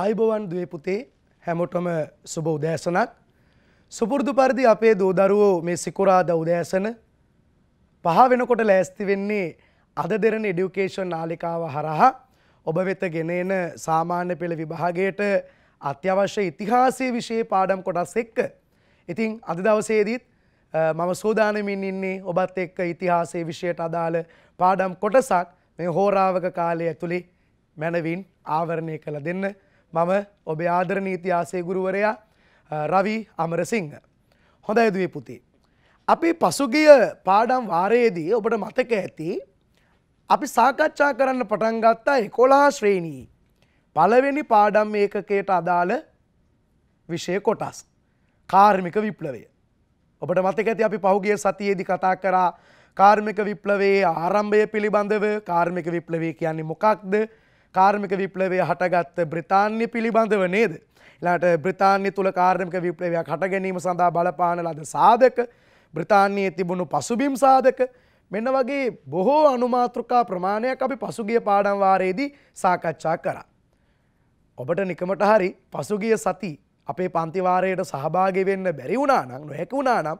ආයිබවන් දුවේ පුතේ හැමෝටම සුබ උදෑසනක් සුපුරුදු පරිදි අපේ දූ දරුවෝ මේ සිකුරාදා උදෑසන පහ වෙනකොට ලෑස්ති වෙන්නේ අද දෙරණ එඩියුකේෂන් නාලිකාව හරහා ඔබ වෙත ගෙන එන සාමාන්‍ය පෙළ විභාගයට අත්‍යවශ්‍ය ඉතිහාසයේ විෂය පාඩම් කොටස් එක්ක ඉතින් අද දවසේදීත් මම සූදානමින් ඉන්නේ ඔබත් එක්ක ඉතිහාසයේ විෂයට අදාළ පාඩම් කොටසක් මේ හෝරාවක කාලය ඇතුළේ මැනවින් ආවරණය කළ දෙන්න මම ඔබේ ආදරණ ඉතිහාසය ගුරුවරයා රවි අමරසිංහ. හොඳ ඇදුවේ පුතේ. අපි පසුගිය පාඩම් වාරයේදී ඔබට මතක ඇති අපි සාකච්ඡා කරන්න පටන් ගත්තා එකොලා ශ්‍රේණී. පළවෙනි පාඩම් ඒකකයට අදාළ විෂය කොටස්. කාර්මික විප්ලවය. ඔබට මතක ඇති අපි පහුගිය සතියේදී කතා කරා කාර්මික විප්ලවයේ ආරම්භය පිළිබඳව කාර්මික විප්ලවය කියන්නේ මොකක්ද කාර්මික විප්ලවය හටගත්ත බ්‍රතාන්‍ය පිළිබඳව නේද. ලාට බ්‍රතාන්‍ය තුළ කාර්මික විප්ලවයක් හට ගැනීම සඳහා බලපාන ලද සාධක බ්‍රතාන්‍යයේ තිබුණු පසුබිම් සාධක මෙන්න වගේ බොහෝ අනුමාතෘකා ප්‍රමාණයක් අපි පසුගිය පාඩම්වාරයේදී සාකච්ඡා කරා. ඔබට නිකමට හරි පසුගිය සති අපේ පන්තිවාරයට සහභාගි වෙන්න බැරි වුණා නම් නොහැකි වුණා නම්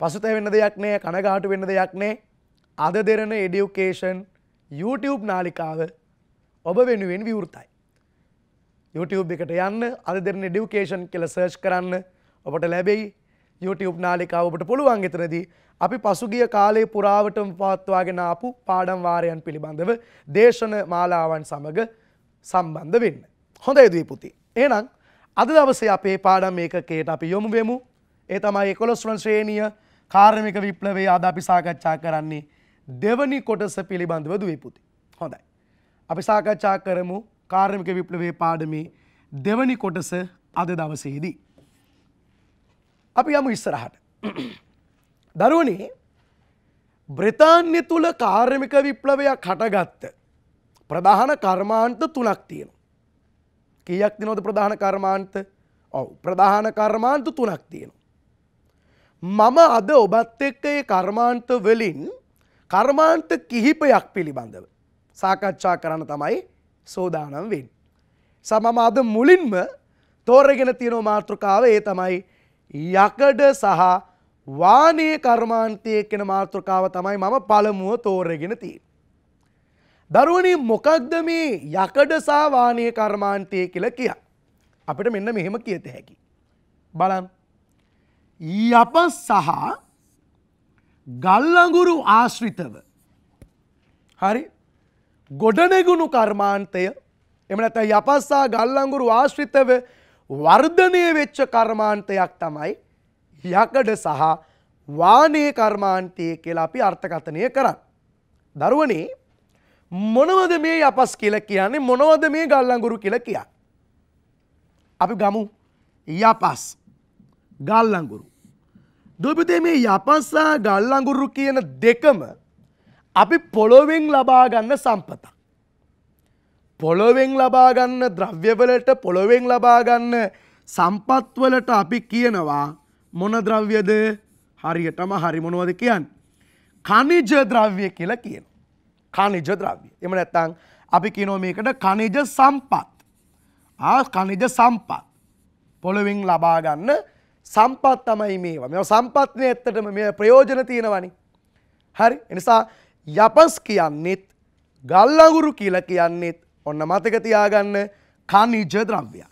පසුතැ වෙන්න දෙයක් නෑ කනගාටු වෙන්න දෙයක් නෑ අද දෙරන එඩියුකේෂන් YouTube නාලිකාව ඔබ වෙනුවෙන් විවෘතයි. YouTube එකට යන්න අද දෙරන ඩිවකේෂන් කියල සර්ච් කරන්න ඔබට ලැබෙයි YouTube නාලිකාව ඔබට පුළුවන් එතරදී අපි පසුගිය කාලේ පුරාවටම පවත්වාගෙන ආපු පාඩම් වාරයන් පිළිබඳව දේශන මාලාවන් සමග සම්බන්ධ වෙන්න. හොඳ යදී පුති. එහෙනම් අද දවසේ අපේ පාඩම් ඒකකයට අපි යොමු වෙමු. ඒ තමයි 11 වන ශ්‍රේණිය කාර්මික විප්ලවයේ අද අපි සාකච්ඡා කරන්නේ දෙවනි කොටස පිළිබඳව දුවේ පුති. හොඳයි. අපි සාකච්ඡා කරමු කාර්මික විප්ලවයේ පාඩමේ දෙවනි කොටස අද දවසේදී. අපි යමු ඉස්සරහට. දරුවනේ බ්‍රතාන්‍ය තුල කාර්මික විප්ලවයක් හටගත්ත ප්‍රධාන කර්මාන්ත තුනක් තියෙනවා. කීයක් තියෙනවද ප්‍රධාන කර්මාන්ත? ඔව් ප්‍රධාන කර්මාන්ත තුනක් තියෙනවා. මම අද ඔබත් එක්ක මේ කර්මාන්ත වලින් කර්මාන්ත කිහිපයක් පිළිබඳව සාකච්ඡා කරන්න තමයි සෝදානම් වෙන්. සමම අද මුලින්ම තෝරගෙන තියෙනෝ මාතෘකාව ඒ තමයි යකඩ සහ වානය කර්මාන්තය කෙන මාතෘකාව තමයි මම පළමුුව තෝරගෙන තිී. දරුවනි මොකක්ද මේ යකඩ සාවානය කර්මාන්තය කියලා කිය. අපිට මෙන්න මෙහෙම කියත හැකි. බලන් යප සහ ගල්ලඟුරු ආශ්‍රිතව හරි ගොඩනෙගුණු කර්මාන්තය එමනත යපස්සා ගල්ලංගුරු ආශ්‍රිතව වර්ධනය වෙච්ච කර්මාන්තයක් තමයි යකඩ සහ වානේ කර්මාන්තය කියලා අපි අර්ථකථනය කරන්න. දරුවනේ මොනවද මේ යපස් කියල කියන්නේ මොනවද මේ ගල්ලංගුරු කියල කියා. අපි ගමු යපස් ගල්ලංගුරු. දුපිතේ මේ යපස්සා ගල්ලංගුරු කියන දෙකම අපි පොළොවෙන් ලබාගන්න සම්පතක්. පොළොවෙන් ලබාගන්න ද්‍රව්‍යවලට පොළොවෙන් ලබාගන්න සම්පත්වලට අපි කියනවා මොන ද්‍රව්‍යද හරියටම හරිමොනවද කියන්න. කනිජ ද්‍රව්‍ය කියලා කියන. කනිජ ද්‍රව්‍ය. එම නැත්තං අපි කියනෝ මේකට කනිජ සම්පත්. කනිජ සම්පත්. පොළොවෙන් ලබාගන්න සම්පත් තමයි මේවා මෙ සම්පත්නය ඇත්තටම මේ ප්‍රයෝජන තියෙනවනි. හරි එනිසා යපස් කියන්නෙත් ගල්ලගුරු කියල කියන්නෙත් ඔන්න මතකතියාගන්න කනිජ ද්‍රව්‍යයක්.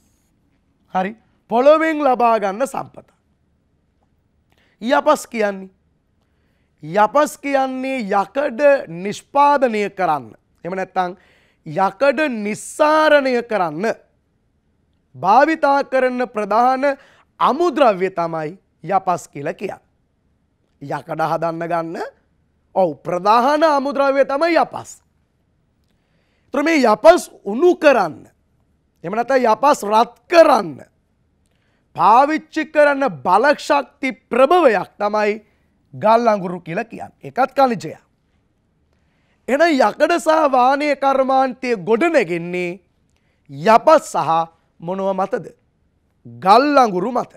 හරි පොළොවෙන් ලබාගන්න සම්පත. යපස් කියන්නේ. යපස් කියන්නේ යකඩ නිෂ්පාදනය කරන්න. එම නැත්තං යකඩ නිස්සාරණය කරන්න. භාවිතා කරන්න ප්‍රධාන අමුද්‍රව්‍ය තමයි යපස් කියල කියන්න. යකඩ හදන්න ගන්න ඔව් ප්‍රධාන අමුද්‍රව්‍ය තමයි යපස්. එතකොට මේ යපස් උණු කරන්න. එහෙම නැත්නම් යපස් රත් කරන්න. පාවිච්චි කරන බල ශක්ති ප්‍රබවයක් තමයි ගල් අඟුරු කියලා කියන්නේ. ඒකත් කලිජය. එන යකඩ සහ වානයේ කර්මාන්තයේ ගොඩනැගෙන්නේ යපස් සහ මොනව මතද? ගල් අඟුරු මත.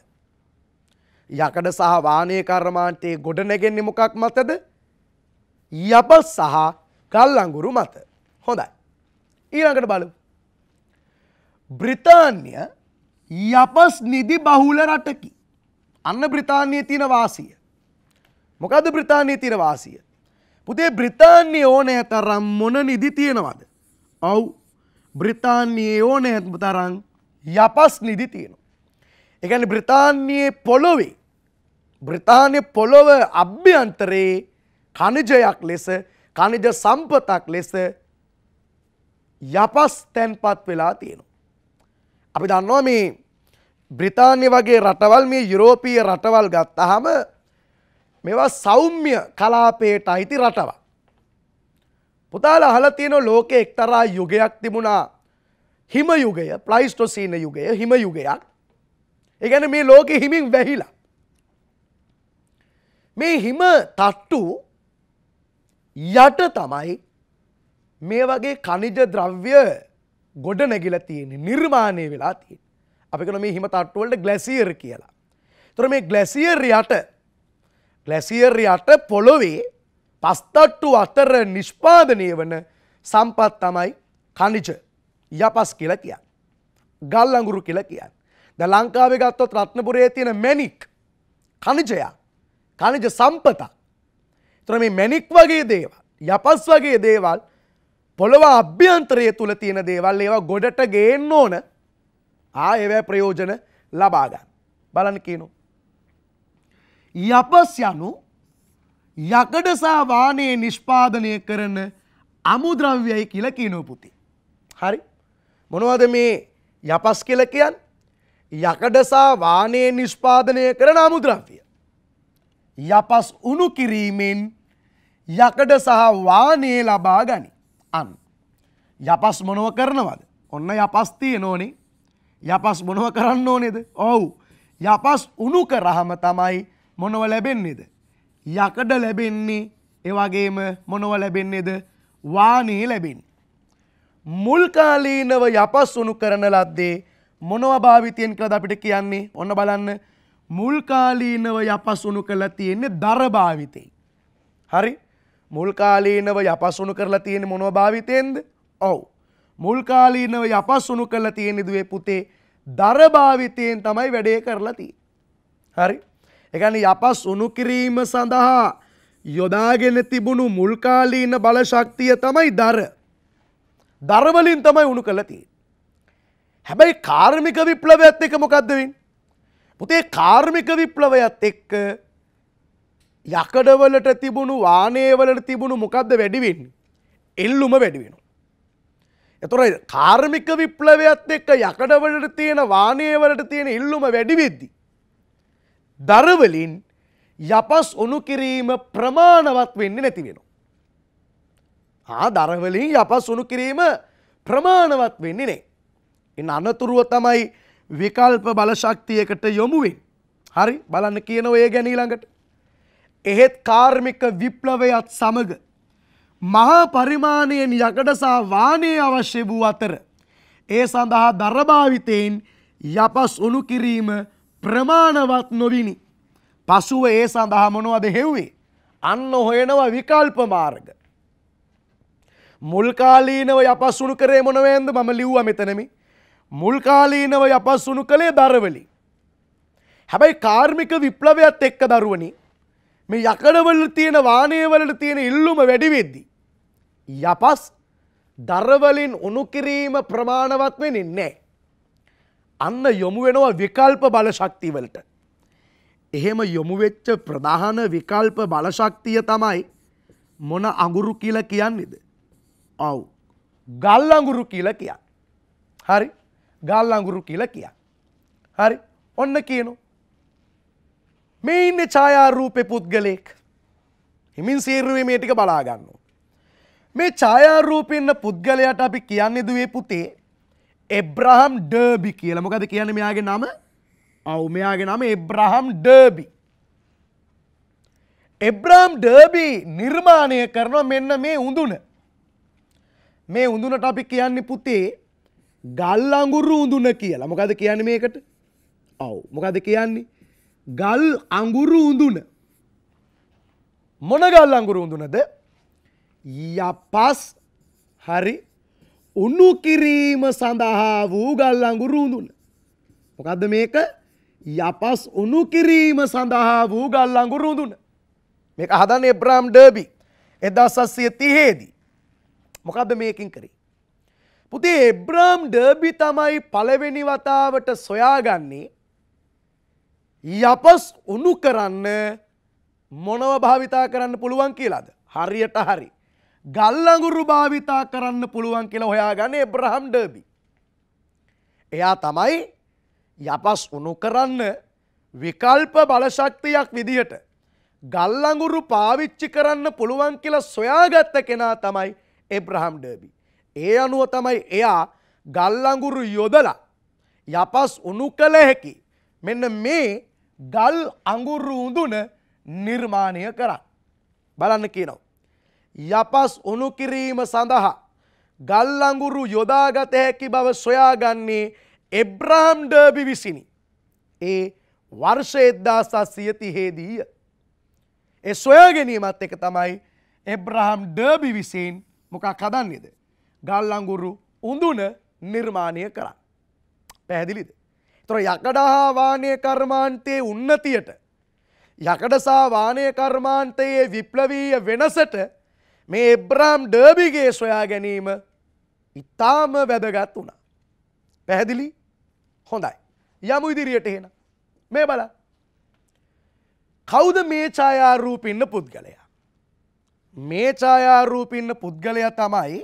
යකඩ සහ වානයේ කර්මාන්තයේ ගොඩනැගෙන්නේ මොකක් මතද? යප සහ ගල් අඟුරු මත. හොඳයි. ඊළඟට බලමු. බ්‍රිතාන්‍ය යපස් නිදි බහුල රටකි. අන්න බ්‍රිතාන්‍යයේ තියෙන වාසිය. මොකද බ්‍රිතාන්‍යයේ තියෙන වාසිය. පුතේ බ්‍රිතාන්‍යයේ ඕනෑ තරම් මොන නිදි තියෙනවද? ඔව්. බ්‍රිතාන්‍යයේ ඕනෑ තරම් යපස් නිදි තියෙනවා. ඒ කියන්නේ බ්‍රිතාන්‍යයේ පොළොවේ බ්‍රිතාන්‍ය පොළොව අභ්‍යන්තරයේ කනිජයක් ලෙස කනිජ සම්පතක් ලෙස යපස් තැන්පත් වෙලා තියෙනවා. අපි දන්නවා මේ බ්‍රිතාන්‍ය වගේ රටවල් මේ යුරෝපීය රටවල් ගත්තහම මේවා සෞම්‍ය කලාපයට අයිති රටවක්. පුතාල අහලා තියෙන ලෝකේ එක්තරා යුගයක් තිබුණා හිම යුගය ප්ලයිස්ටොසීන යුගය හිම යුගයක්. ඒ කියන්නේ මේ ලෝකෙ හිමින් වැහිලා. මේ හිම තට්ටු යට තමයි මේ වගේ කනිජ ද්‍රව්‍ය ගොඩ නැගිලා තියෙන නිර්මාණය වෙලා තියෙන. අපි කරන මේ හිම තට්ටුවලට ග්ලැසියර් කියලා. තොර මේ ග්ලැසියර් යට ග්ලැසියර් යට පොළොවේ පස්තට්ටු අතර නිෂ්පාදනය වන සම්පත් තමයි කනිජ යපස් කියලා කියන්න. ගල් අඟුරු කියලා කියන්න. ද ලංකාවේ ගත්තොත් රත්නපුරේ තියෙන මැනික් කනිජයක් කනිජ සම්පතක් තර මේ මැනික් වගේ දේවල් යපස් වගේ දේවල් පොළොව අභ්‍යන්තරය තුළ තියෙන දේවල් ඒවා ගොඩට ගේන්න ඕන ආ ඒවැ ප්‍රයෝජන ලබාගන්න බලන්න කියනු. යපස් යනු යකඩසා වානයේ නිෂ්පාදනය කරන අමුද්‍රව්‍යයි කියල කියනෝපුති. හරි මොනවද මේ යපස් කියල කියන් යකඩසා වානයේ නිෂ්පාදනය කරන අමුද්‍රව්‍යය. යපස් උණු කිරීමෙන් යකඩ සහ වානේ ලබා ගනි. අන්. යපස් මොනව කරනවද. ඔන්න යපස් තියෙන ඕනේ. යපස් මොනව කරන්න ඕනේද? ඔව්. යපස් උණු කරාම තමයි මොනව ලැබෙන්නේද? යකඩ ලැබෙන්නේ. ඒ වගේම මොනව ලැබෙන්නේද? වානේ ලැබෙන්නේ. මුල් කාලීනව යපස් උණු කරන ලද්දේ මොනව භාවිතයෙන් කළද අපිට කියන්නේ? ඔන්න බලන්න. මුල් කාලීනව යපස් උණු කළා තියෙන්නේ දර භාවිතේ. හරි? මුල්කාලීනව යපසුණු කරලා තියෙන මොනව භාවිතයෙන්ද? ඔව්. මුල්කාලීනව යපසුණු කරලා තියෙන දුවේ පුතේ දර භාවිතයෙන් තමයි වැඩේ කරලා තියෙන්නේ. හරි. ඒ කියන්නේ යපසුණු කිරීම සඳහා යොදාගෙන තිබුණු මුල්කාලීන බල ශක්තිය තමයි දර. දර වලින් තමයි උණු කරලා තියෙන්නේ. හැබැයි කාර්මික විප්ලවයත් එක මොකද්ද වෙන්නේ? පුතේ කාර්මික විප්ලවයත් එක්ක යකඩවලට තිබුණු වානේවලට තිබුණු මොකක්ද වැඩිවෙන්න. එල්ලුම වැඩිවෙන. එතොර කාර්මික විප්ලවයත් එක්ක යකඩවලට තියෙන වානයවලට තියෙන ඉල්ලුම වැඩිවෙද්දි. දරවලින් යපස් උනු කිරීම ප්‍රමාණවත් වෙන්න නැති වෙන. ආ දරවලින් යපස් උනු කිරීම ප්‍රමාණවත් වෙන්නේ නේ. එ අනතුරුව තමයි විකල්ප බලශක්තියකට යොමුවෙන්. හරි බලන්න කියන ඔය ගැනීළඟට. එහෙත් කාර්මික විප්ලවයත් සමග මහා පරිමාණය යකඩසා වානය අවශ්‍ය වූ අතර ඒ සඳහා දරභාවිතයෙන් යපස් උණු කිරීම ප්‍රමාණවත් නොවිනි. පසුව ඒ සඳහා මොනවද හෙව්වේ. අන්න හොයනවා විකල්ප මාර්ග. මුල්කාලීනව යපස්සුණු කරේ මොනවේන්ද මම ලිව්ව මෙතනමි. මුල්කාලීනව යපස්සුණු කළේ දරවලි. හැබැයි කාර්මික විප්ලවයත් එක්ක දරුවනි මේ යකඩවල තියෙන වානයවලට තියෙන ඉල්ලුම වැඩිවෙද්දි. යපස් දරවලින් උණුකිරීම ප්‍රමාණවත් වෙන්නේ නැහැ. අන්න යොමු වෙනවා විකල්ප බලශක්තිවලට. එහෙම යොමු වෙච්ච ප්‍රධාන විකල්ප බලශක්තිය තමයි මොන අඟුරු කියලා කියන්නේද? ඔව්. ගල් අඟුරු කියලා කියන්නේ. හරි. ගල් අඟුරු කියලා කියන්නේ. හරි. ඔන්න කියනවා මේ ඉන්න ඡායාරූපේ පුද්ගලෙක් හිමින් සීරුවේ මේ ටික බලා ගන්න. මේ ඡායාරූපේ ඉන්න පුද්ගලයාට අපි කියන්නේ දුවේ පුතේ එබ්‍රහම් ඩර්බි කියලා. මොකද කියන්නේ මෙයාගේ නම? ඔව් මෙයාගේ නම එබ්‍රහම් ඩර්බි. එබ්‍රහම් ඩර්බි නිර්මාණය කරනවා මෙන්න මේ උඳුන. මේ උඳුනට අපි කියන්නේ පුතේ ගල් අඟුරු උඳුන කියලා. මොකද කියන්නේ මේකට? ඔව්. මොකද කියන්නේ? ගල් අඟුරු උඳුන මොන ගල් අඟුරු උඳුනද යපස් හරි උන්නු කිරීම සඳහා වූ ගල් අඟුරු උඳුන මොකක්ද මේක යපස් උනු කිරීම සඳහා වූ ගල් අඟුරු උඳුන මේක හදන එබ්‍රාම් ඩර්බි එදස්සස්සිය තිහේදී මොකක්ද මේකින් කරේ පුතේ එබ්‍රාම් ඩර්බි තමයි පළවෙනි වතාවට සොයාගන්නේ යපස් උණු කරන්න මොනව භාවිතා කරන්න පුළුවන් කියලාද. හරියට හරි. ගල්ලඟුරු භාවිතා කරන්න පුළුවන් කියලා හොයා ගන්න එබ්‍රහම් ඩර්බි. එයා තමයි යපස් උණු කරන්න විකල්ප බලශක්තියක් විදිහට ගල්ලඟුරු පාවිච්චි කරන්න පුළුවන් කියලා සොයාගත්ත කෙනා තමයි එබ්‍රහම් ඩර්බි. ඒ අනුව තමයි එයා ගල්ලඟුරු යොදලා යපස් උණු කළ හැකි. මෙන්න මේ ගල් අඟුරු උඳුන නිර්මාණය කරන්න. බලන්න කියනව. යපස් උණු කිරීම සඳහා ගල් අඟුරු යොදාගත හැකි බව සොයාගන්නේ එබ්‍රාම් ඩර්බි විසිනි. ඒ වර්ෂ 1930 දී ඒ සොයා ගැනීමත් එක තමයි එබ්‍රහම් ඩර්බි විසින් මොකක් හදන්නේද? ගල් අඟුරු උඳුන නිර්මාණය කරන්න. පැහැදිලිද? තොර යකඩහා වානය කර්මාන්තයේ උන්නතියට යකඩසා වානය කර්මාන්තයේ විප්ලවීය වෙනසට මේ එබ්‍රාම් ඩර්බිගේ සොයා ගැනීම ඉතාම වැදගත් වුණා. පැහැදිලි හොඳයි. යමු ඉදිරියට එහෙන. මේ බල. කෞද මේ ඡායාරූපින්න පුද්ගලයා. මේ ඡායාරූපින්න පුද්ගලයා තමයි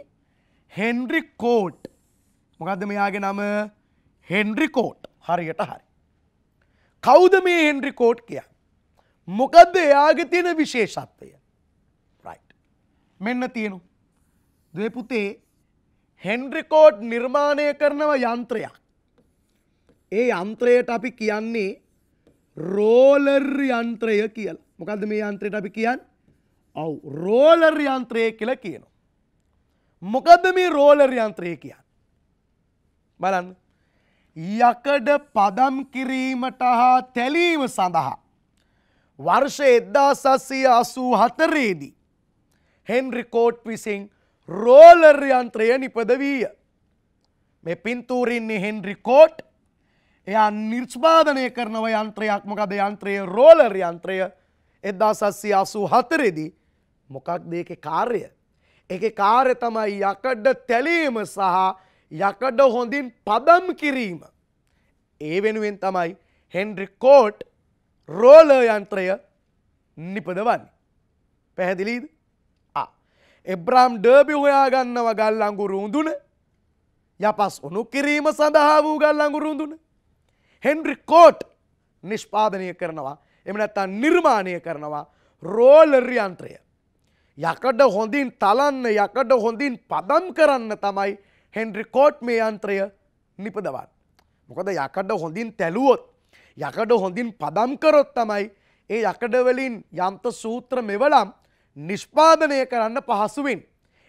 හෙන්රි කෝට්. මොකක්ද මෙයාගේ නම හෙන්රි කෝට්. හරියට හරි. කෞද මේ හෙන්ඩ්‍රි කෝට් කිය. මොකදද එයාගේ තියෙන විශේෂත්වය මෙන්න තියෙනු. දපුතේ හෙන්ඩ්‍රිකෝඩ් නිර්මාණය කරනව යන්ත්‍රයක්. ඒ යන්ත්‍රයට අපි කියන්නේ රෝලර් යන්ත්‍රය කියල මොකද මේ යන්ත්‍රයට අපි කියන්න ඔව රෝලර් යන්ත්‍රය කියල කියනවා. මොකද මේ රෝලර් යන්ත්‍රය කියන්න බලන්න යකඩ පදම් කිරීමට හා තැලීම සඳහා. වර්ෂ එද්දා සස්සිය අසූ හතරේදී. හෙන්රිකෝට් විසින් රෝලර්යන්ත්‍රය නිපදවීය. මේ පින්තූරින්නේ හෙන්රිකෝට් එයා නිර්ෂ්පාදනය කරනව යන්ත්‍රයක් මොකද යන්ත්‍රය රෝලර් යන්ත්‍රය එද්දා සස්සිය අසූ හතරෙදී මොකක් දේක කාර්ය. එක කාර්ය තමයි යකඩ තැලීම සහ යකඩ හොඳින් පදම් කිරීම. ඒ වෙනුවෙන් තමයි හෙන්ඩ්‍රිකෝට් රෝල යන්ත්‍රය නිපදවන්න. පැහැදිලීද එබ්‍රාම් ඩර්බි හොයාගන්නව ගල් අඟුරු උඳුන යපස් උණු කිරීම සඳහා වූ ගල් අඟුරු උඳුන. හෙන්ඩ්‍රිකෝට් නිෂ්පාදනය කරනවා එමනැත්තා නිර්මාණය කරනවා රෝලර්යන්ත්‍රය. යකඩ හොඳින් තලන්න යකඩ හොඳින් පදම් කරන්න තමයි හෙන්ඩ්‍රිකෝට් මේ යන්ත්‍රය නිපදවන්. මොකද යකඩ හොඳින් තැලුවොත් යකඩ හොඳින් පදම් කරොත් තමයි ඒ යකඩවලින් යම්ත සූත්‍ර මෙවලම් නිෂ්පාදනය කරන්න පහසුවෙන්.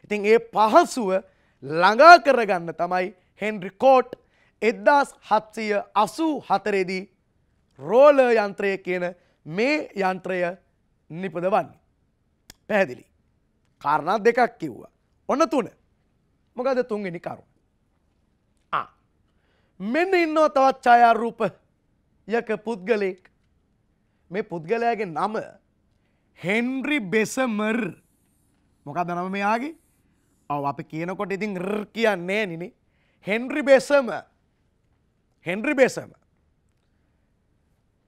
ඉතින් ඒ පහසුව ළඟා කරගන්න තමයි හෙන්රිකෝට් එද්දාස් හත්සය අසූ හතරේදී රෝල යන්ත්‍රය කියන මේ යන්ත්‍රය නිපදවන්නේ. පැහැදිලි. කාරණා දෙකක් කිව්වා. ඔන්න තුන. මොකද තුන්වෙනි කරුණ. මෙන්න ඉන්නව තවත් ඡායාරූප යක පුද්ගලෙක් මේ පුද්ගලයාගේ නම හෙන්රි බෙසමර් මොකක්ද නම මෙයාගේ? ඔව් අපි කියනකොට ඉතින් ර් කියන්නේ නෑනේ හෙන්රි බෙසම හෙන්රි බෙසම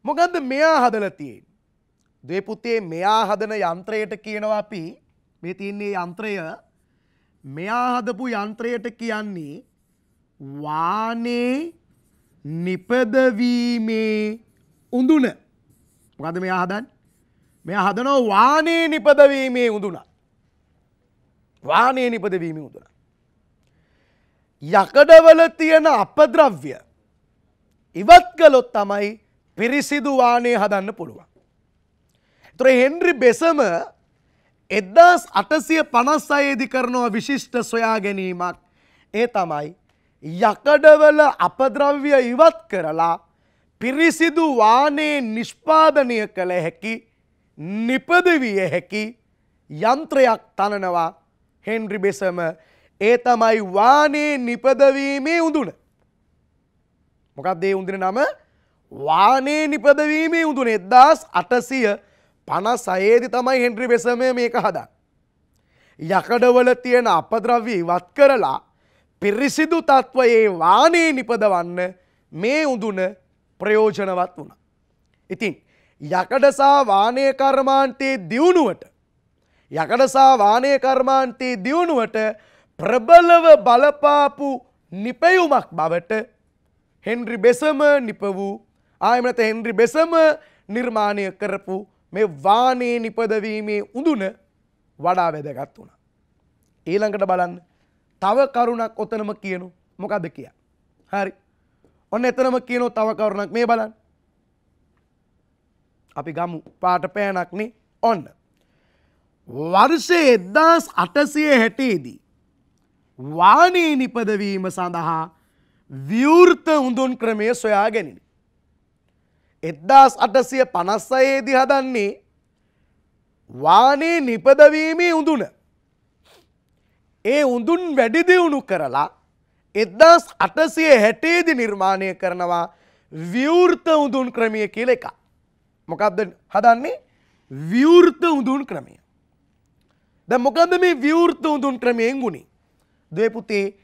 මොකද්ද මෙයා හදලා තියෙන්නේ? ද්වේ පුතේ මෙයා හදන යන්ත්‍රයට කියනවා අපි මේ තියෙන යන්ත්‍රය මෙයා හදපු යන්ත්‍රයට කියන්නේ වානේ නිපදවීමේ උඳුන මොකද මෙයා හදන් මෙයා හදනෝ වානේ නිපදවීමේ උඳුන වානේ නිපදවීමේ උඳුන යකඩවල තියෙන අපද්‍රව්‍ය ඉවත් කළොත් තමයි පිරිසිදු වානේ හදන්න පුළුවන්. ඒතර හෙන්රි බෙසම එදදාස් අටසිය පනස් අයේදි කරනවා විශිෂ්ට සොයා ගැනීමක් ඒ තමයි යකඩවල අපද්‍රව්‍ය ඉවත් කරලා පිරිසිදු වානේ නිෂ්පාදනය කළ හැකි නිපදවිය හැකි යන්ත්‍රයක් තනනවා හෙන්ඩ්‍රි බෙසම ඒ තමයි වානේ නිපදවීමේ උඳුන. මොකක්දේ උඳන නම වානේ නිපදවීමේ උඳුන එදදාස් අටසිය පණ සයේදි තමයි හෙන්ට්‍රි බෙසමය මේක හදන්. යකඩවල තියෙන අපද්‍රව්‍ය ඉවත් කරලා පිරිසිදු තත්ත්වයේ වානේ නිපදවන්න මේ උඳුන ප්‍රයෝජනවත් වුණ. ඉතින් යකඩසා වානය කර්මාන්තයේ දියුණුවට යකඩසා වානය කර්මාන්තයේ දියුණුවට ප්‍රබලව බලපාපු නිපැයුමක් බවට හෙන්රි බෙසම නිප වූ ආයමනත හෙන්රි බෙසම නිර්මාණය කරපු මේ වානේ නිපදවීමේ උඳුන වඩා වැදගත් වුණා. ඊළඟට බලන්න තව කරුණක් ඔතනම කියනු මොකද කියා. හරි. ඔන්න එතනම කියනෝ තව කරුණක් මේ බලන්න. අපි ගමු පාට පෑනක් නේ ඔන්න. වර්ෂයේ 1860 දී වානේ නිපදවීම සඳහා විවෘත උඳුන් ක්‍රමය සොයා ගැනිනි. එද්දාස් අටසිය පනස්සයේදි හදන්නේ වානේ නිපදවීමේ උඳුන. ඒ උඳුන් වැඩිදිවුණු කරලා එද්දාස් අටසිය හැටේදි නිර්මාණය කරනවා විවෘත උඳුන් ක්‍රමිය කියල එක. මොකක්ද හදන්නේ විවෘත උඳුන් ක්‍රමය. ද මොකද මේ විවෘත උඳුන් ක්‍රමයෙන් ගුණි. දවපුතේ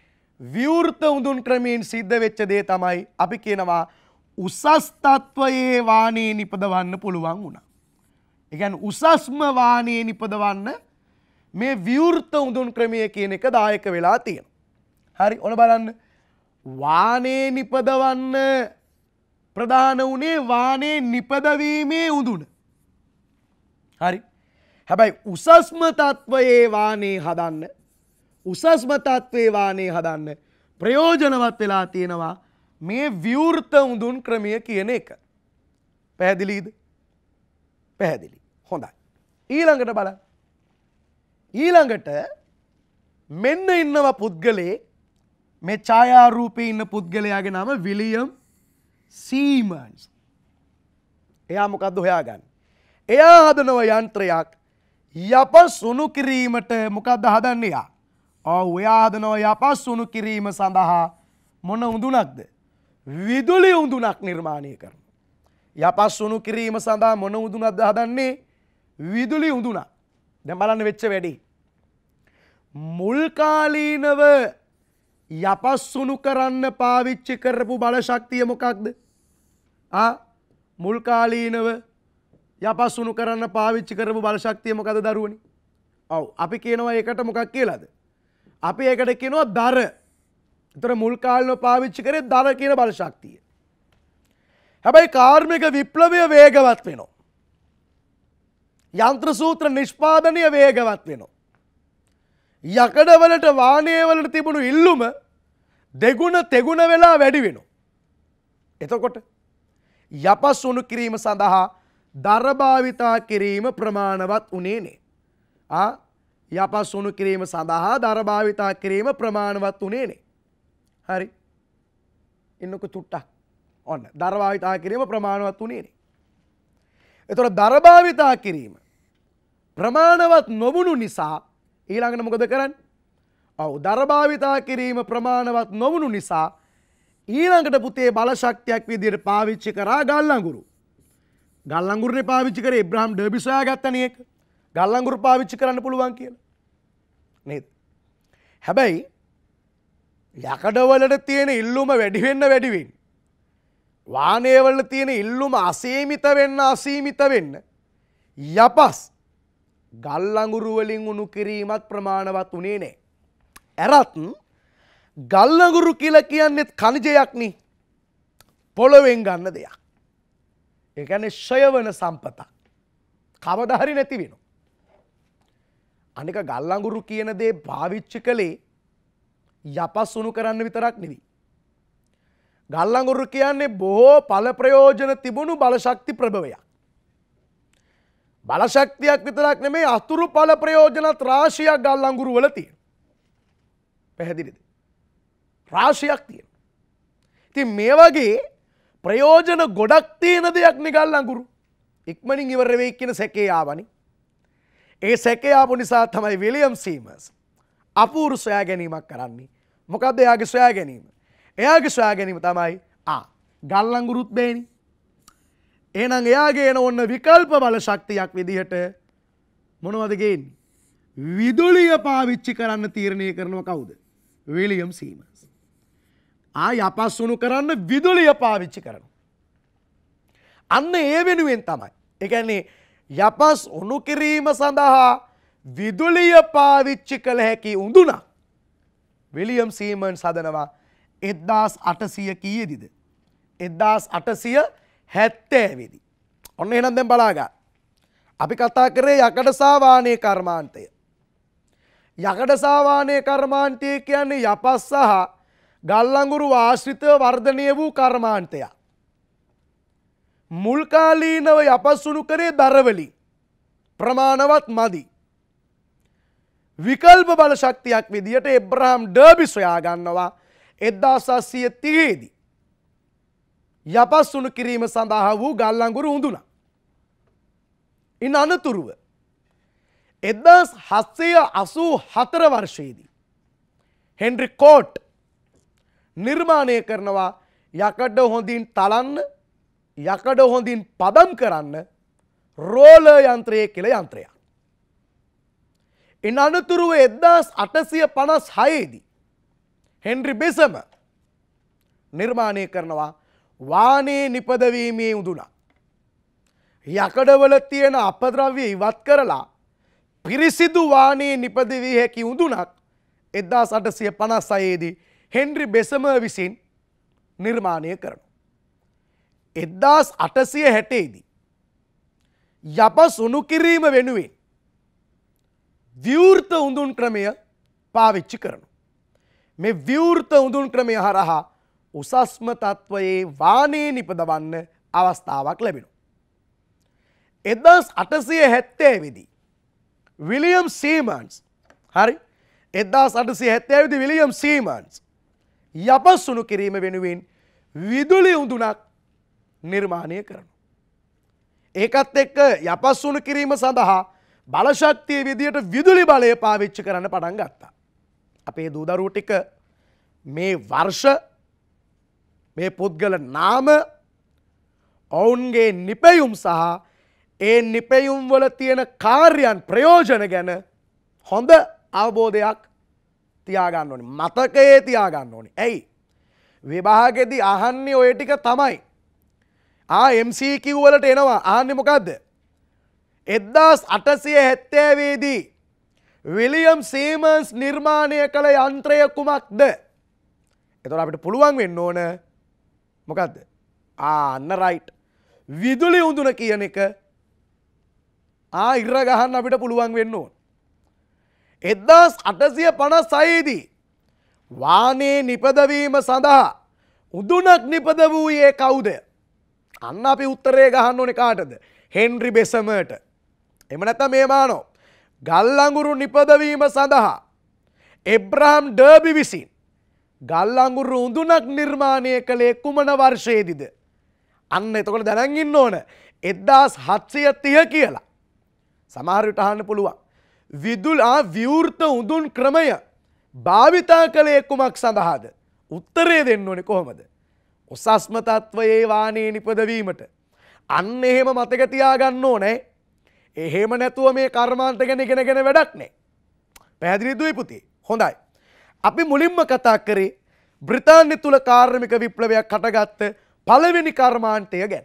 විවෘත උඳුන් ක්‍රමීන් සිද්ධ වෙච්ච දේ තමයි අපි කියනවා උසස් තත්ත්වයේ වානේ නිපදවන්න පුළුවන් වුණා. එකන් උසස්ම වානය නිපදවන්න මේ විවෘත උඳුන් ක්‍රමය කියන එක දායක වෙලා තියෙන. හරි ඔන බලන්න වානේ නිපදවන්න ප්‍රධාන වනේ වානේ නිපදවීමේ උඳුන. හරි හැබැයි උසස්ම තත්ත්වයේ වානේ හදන්න උසස්ම තත්ත්වේ වානේ හදන්න ප්‍රයෝජනවත් වෙලා තියෙනවා මේ ව්‍යෘත උඳුන් ක්‍රමය කියන එක. පැහැදිලීද? පැහැදිලි. හොඳයි. ඊළඟට බලන්න. ඊළඟට මෙන්න ඉන්නව පුද්ගලයේ මේ ඡායාරූපේ ඉන්න පුද්ගලයාගේ නම විලියම් සීමන්ස්. එයා මොකද්ද හොයාගන්නේ? එයා හදනව යන්ත්‍රයක් යපසුණු කිරීමට මොකද්ද හදන්නේ යා? ඔව් එයා හදනව යපසුණු කිරීම සඳහා මොන උඳුනක්ද? විදුලි උඳුනක් නිර්මාණය කරන. යපස්සුණු කිරීම සඳහා මොන උදුනක්ද හදන්නේ විදුලි උඳුනා දැමලන්න වෙච්ච වැඩි. මුල්කාලීනව යපස්සුණු කරන්න පාවිච්චි කරපු බලශක්තිය මොකක්ද මුල්කාලීනව යපස්සුණු කරන්න පාවිච්චි කරපු බලශක්තිය මොකද දරුවනි ඔව් අපි කියනවා ඒකට මොකක් කියලාද අපි ඒකට කියනවා දර එතට මුල් කාලන පාවිච්චි කරේ දර කියන බලශක්තිය. හැබැයි කාර්මික විප්ලවය වේගවත් වෙනවා. යන්ත්‍ර සූත්‍ර නිෂ්පාදනය වේගවත් වෙනවා. යකඩවලට වානයවලට තිබුණු ඉල්ලුම දෙගුණ තෙගුණ වෙලා වැඩි වෙන. එතකොට යපස්සුණු කිරීම සඳහා දරභාවිතා කිරීම ප්‍රමාණවත් උනේනේ. යපස්සුණු කිරීම සඳහා දරභාවිතා කිරීම ප්‍රමාණවත් උනේනේ. හරි එන්නක තුට්ටක් ඔන්න ධර්භාවිතා කිරීම ප්‍රමාණවත් වනේන. එතොට ධර්භාවිතා කිරීම ප්‍රමාණවත් නොබුණු නිසා ඊළඟට මොකද කරන්න ඔවු ධර්භාවිතා කිරීම ප්‍රමාණවත් නොවුණු නිසා ඊළඟට පුතේ බලශක්තියක් විදියට පාවිච්චි කරා ගල්ලඟුරු ගල්ලංගුරන පාවිච්චි කර බ්‍රහම් ඩබි සොයා ගත්තනයෙක් ගල්ලංගුරු පාවිච්චි කරන්න පුළුවන් කියලා නේද හැබැයි යකඩවලට තියෙන ඉල්ලුම වැඩිවෙන්න වැඩිවෙන්. වානයවල තියෙන ඉල්ලුම අසීමිත වෙන්න අසීමිත වෙන්න. යපස් ගල්ලඟුරුවලින් උුණු කිරීමත් ප්‍රමාණවත් වනේ නෑ. ඇරත් ගල්ලඟුරු කියල කියන්නෙත් කනිජයක්නි පොළොවෙන් ගන්න දෙයක්. එකන ශයවන සම්පතක්. කවදහරි නැති වෙන. අනික ගල්ලඟුරු කියන දේ භාවිච්චි කළේ යපස්සුණු කරන්න විතරක් නෙවී. ගල්ලඟුරු කියන්නේ බොහෝ පල ප්‍රයෝජන තිබුණු බලශක්ති ප්‍රභවයක්. බලශක්තියක් විතරක් නෙමේ අතුරු පල ප්‍රයෝජනත් රාශියයක් ගල්ලංගුරු වල තියෙන. පැහැදිලිද. රාශියක් තියෙන. ති මේ වගේ ප්‍රයෝජන ගොඩක් තියෙන දෙයක් නිගල්ලංගුරු ඉක්මනින් ඉවරවෙයි කියන සැකේ ආවනි. ඒ සැකේ ආපු නිසා තමයි විලියම් සීමස්. අපූරු සොයා ගැනීමක් කරන්නේ. මොකක්ද එයාගේ සොයා ගැනීම. එයාගේ සොයා ගැනීම තමයි ආ ගල්ලංගුරුත් බේනි. එනං එයාගේ එන ඔන්න විකල්ප බල ශක්තියක් විදිහට මොනවදගෙන්. විදුලිය පාවිච්චි කරන්න තීරණය කරනව කවුද. විලියම් සීමස්. ආය අපස්සුණු කරන්න විදුලිය පාවිච්චි කරනු. අන්න ඒ වෙනුවෙන් තමයි. එකන්නේ යපස් උණු කිරීම සඳහා විදුලිය පාවිච්චි කළ හැකි උඳුනා. විලියම් සීමන් සදනවා එද්දාස් අටසිය කීයේදිද. එද්දාස් අටසිය හැත්තෑවිදි. ඔන්න එනම් දැම් බලාගා. අපි කතා කරේ යකඩ සාවානය කර්මාන්තය. යකඩ සාවානය කර්මාන්තය කියන්නේ යපස් සහ ගල්ලඟුරු ආශ්‍රිතව වර්ධනය වූ කර්මාන්තයක්. මුල්කාලීනව යපස්සුණු කරේ දරවලි ප්‍රමාණවත් මදි. විකල්ප බල ශක්තියක් විදිහට එබ්‍රහම් ඩර්බි සොයා ගන්නවා එද්දාසස්සිය තියේදී. යපස්සුණු කිරීම සඳහා වූ ගල්ලංගුරු හුඳුන. ඉන් අනතුරුව. එදදස් හස්සය අසූ හතර වර්ෂයේදී. හෙන්ඩ්‍රි කෝට් නිර්මාණය කරනවා යකඩ හොඳින් තලන්න යකඩ හොඳින් පදම් කරන්න රෝල යන්ත්‍රය කියල යන්ත්‍රයක්. ඉන් අනතුරුව එදදාස් අටසිය පනස් හයේදී. හෙන්රි බෙසම නිර්මාණය කරනවා වානේ නිපදවීමේ උදුනා. යකඩවල තියෙන අපද්‍රව්‍ය ඉවත් කරලා පිරිසිදු වානේ නිපදවී හැකි උදුනක් එදදා සටසිය පනස් අයේදී හෙන්රි බෙසම විසින් නිර්මාණය කරනු. එදදාස් අටසිය හැටේදී. යප සුණු කිරීම වෙනුවෙන් ව්‍යවෘත උඳුන් ක්‍රමය පාවිච්චි කරනු. මේ ව්‍යවෘත උඳුන් ක්‍රමය හරහා උසස්ම තත්ත්වයේ වානේ නිපදවන්න අවස්ථාවක් ලැබෙනු. එදස් අටසය හැත්තෑ විදී. විලියම් සීමන්ස් හරි එදස් අටසේ හැත්තෑ විදි විලියම් සීමන්ස් යපස්සුණු කිරීම වෙනුවෙන් විදුලි උඳුනක් නිර්මාණය කරනු. ඒකත් එක්ක යපස්සුණු කිරීම සඳහා බලශක්තිය විදියට විදුලි බලය පාවිච්චි කරන්න පටන් ගත්තා. අපේ දූදරූ ටික මේ වර්ෂ මේ පුද්ගල නාම ඔවුන්ගේ නිපැයුම් සහ ඒ නිපැයුම් වල තියෙන කාර්යන් ප්‍රයෝජන ගැන හොඳ අවබෝධයක් තියාගන්න ඕනි මතකයේ තියාගන්න ඕනි ඇයි විභාගෙදි අහන්නේ ඔය ටික තමයි ආ MCQ වලට එනවා අහන්නේ මොකද්ද එද්දාස් අටසිය හැත්තෑවේදී විලියම් සීමන්ස් නිර්මාණය කළ යන්ත්‍රය කුමක්ද. එතොට අපිට පුළුවන් වෙන්න ඕන මොකක්ද ආන්න රයිට් විදුලි උඳුන කියන එක ආ ඉර ගහන්න අපිට පුළුවන් වෙන්න ඕන. එද්දාස් අටසිය පණ සයිදී. වානේ නිපදවීම සඳහා උදුනක් නිපද වූයේ කවුද. අන්න අපි උත්තරේ ගහන්න ඕනෙ කාටද හෙන්රි බෙසමට එමනැත මේ මානෝ ගල්ලඟුරු නිපදවීම සඳහා එබ්‍රහම් ඩර්බි විසින් ගල්ලඟුරු උඳුනක් නිර්මාණය කළේ කුමන වර්ෂයේදිද. අන්න එතකොට දැනගින්න ඕන එද්දාස් හත්සය තිය කියලා. සමහරවිට අහන්න පුළුවන්. විදුලා විවෘත උඳුන් ක්‍රමය භාවිතා කළේ කුමක් සඳහාද. උත්තරය දෙන්න ඕනි කොහොමද. උසස්මතත්වයේ වානේ නිපදවීමට. අන්න එහෙම මතක තියාගන්න ඕනෑ එහෙම නැතුව මේ කර්මාන්ත ගැන ඉගෙනගෙන වැඩක් නෑ. පැහැදිලිදුයි පුතේ. හොඳයි. අපි මුලින්ම කතා කරේ බ්‍රිතාන්‍ය තුල කාර්මික විප්ලවයක් හටගත්ත පළවෙනි කර්මාන්තය ගැන.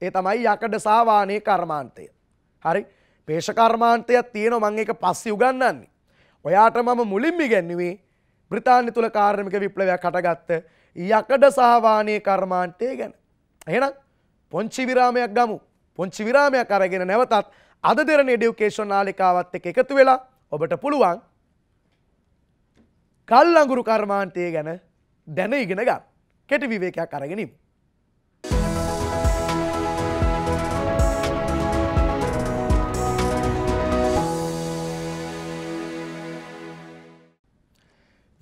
ඒ තමයි යකඩ සාවානයේ කර්මාන්තය. හරි. පේෂ කර්මාන්තයක් තියෙනවා මම ඒක පස්සේ උගන්වන්නේ. ඔයාට මම මුලින්ම ඉගැන්වුවේ බ්‍රිතාන්‍ය තුල කාර්මික විප්ලවයක් හටගත්ත යකඩ සාවානයේ කර්මාන්තය ගැන. එහෙනම් පොංචි විරාමයක් ගමු. පොංචි විරාමයක් අරගෙන නැවතත් අද දෙරණ ඩියුකේෂන් නාලිකාවත් එක එකතු වෙලා ඔබට පුළුවන් කල් අඟුරු කර්මාන්තය ගැන දැන ඉගෙන ගන්න. කෙටි විවේකයක් අරගෙනීම.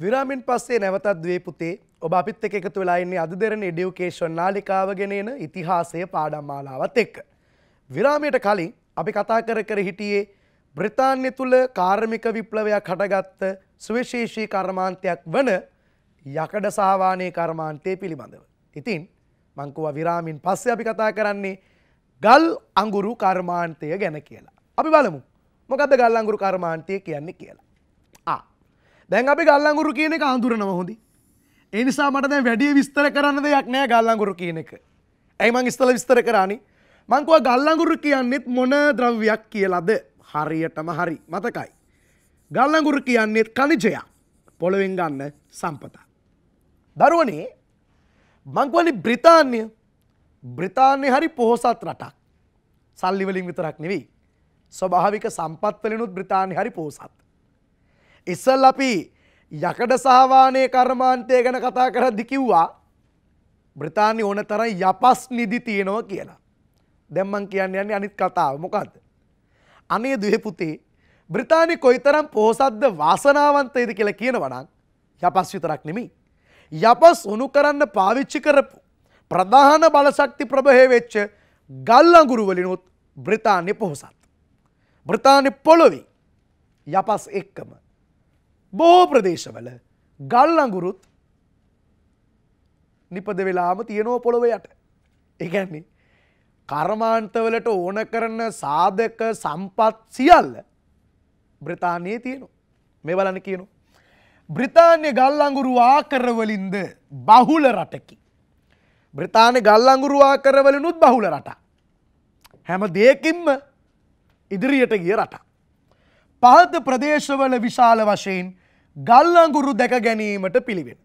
විරාමින් පස්සේ නැවතත් දේ පුතේ ඔබ අපිත් එක්ක එකතු වෙලා ඉන්නේ අද දෙරණ එඩියුකේෂන් නාලිකාව ගෙන එන ඉතිහාසය පාඩම් මාලාවත් එක්ක. විරාමයට කලින් අපි කතා කර කර හිටියේ බ්‍රතාන්‍ය තුළ කාර්මික විප්ලවයක් හටගත්ත සුවිශේෂී කර්මාන්තයක් වන යකඩ සාවානයේ කර්මාන්තය පිළිබඳව. ඉතින් මංකුව විරාමින් පස්සේ අපි කතා කරන්නේ ගල් අඟුරු කර්මාන්තය ගැන කියලා. අපි බලමු මොකද ගල් අඟුරු කර්මාන්තය කියන්නේ කියලා. ආ දැන් අපි ගල් අඟුරු කියන එක හඳුරනව හොඳයි. ඒ නිසා මට දැන් වැඩි විස්තර කරන්න දෙයක් නෑ ගල් අඟුරු කියන එක. ඇයි මං ඉස්සෙල්ලා විස්තර කරානේ? මංකව ගල්ලඟුරු කියන්නෙත් මොන ද්‍රව්‍යයක් කියලද හරියටම හරි මතකයි. ගල්ලඟුරු කියන්නෙත් කනිජයක් පොළොවෙන් ගන්න සම්පතා. දරුවනේ මංකවනි බ්‍රිතාන්‍ය බ්‍රිතාන්‍ය හරි පොහොසත් රටක් සල්ලිවලින් විතරක් නෙවී. ස්වභාවික සම්පත්වලනුත් බ්‍රතාන්‍ය හරි පෝසත්. ඉස්සල් අපි යකඩ සහවානය කර්මාන්තය ගැන කතා කර දිකිව්වා බ්‍රතාන්‍ය ඕන තරයි යපස් නිදි තියෙනවා කියලා. දැන් මං කියන්න යන්නේ අනිත් කතාව මොකද්ද? අනේ දුවේ පුතේ බ්‍රිතාන්‍ය කොයිතරම් පොහොසත්ද වාසනාවන්තයිද කියලා කියනවා නම් යපස් විතරක් නෙමෙයි. යපස් උණු කරන්න පාවිච්චි කරපු ප්‍රධාන බලශක්ති ප්‍රභහේ වෙච්ච ගල් අඟුරු වලිනුත් බ්‍රිතාන්‍ය පොහොසත්. බ්‍රතාන්‍ය පොළොවි යපස් එක්කම බොහෝ ප්‍රදේශවල ගල් අඟුරුත් නිපද වෙලාම තියෙනෝ පොළොව යට ඒගැන්නේ කර්මාන්තවලට ඕන කරන සාධක සම්පත් සියල්ල බ්‍රතානයේ තියෙනවා. මේ බලන්න කියනවා. බ්‍රතාන්‍ය ගල් අඟුරු ආකරවලින්ද බහුල රටකි. බ්‍රතාන්‍ය ගල් අඟුරු ආකරවලිනුත් බහුල රටක්. හැම දෙයකින්ම ඉදිරියට ගිය රටක්. පහත ප්‍රදේශවල විශාල වශයෙන් ගල් අඟුරු දැක ගැනීමට පිළිවෙන.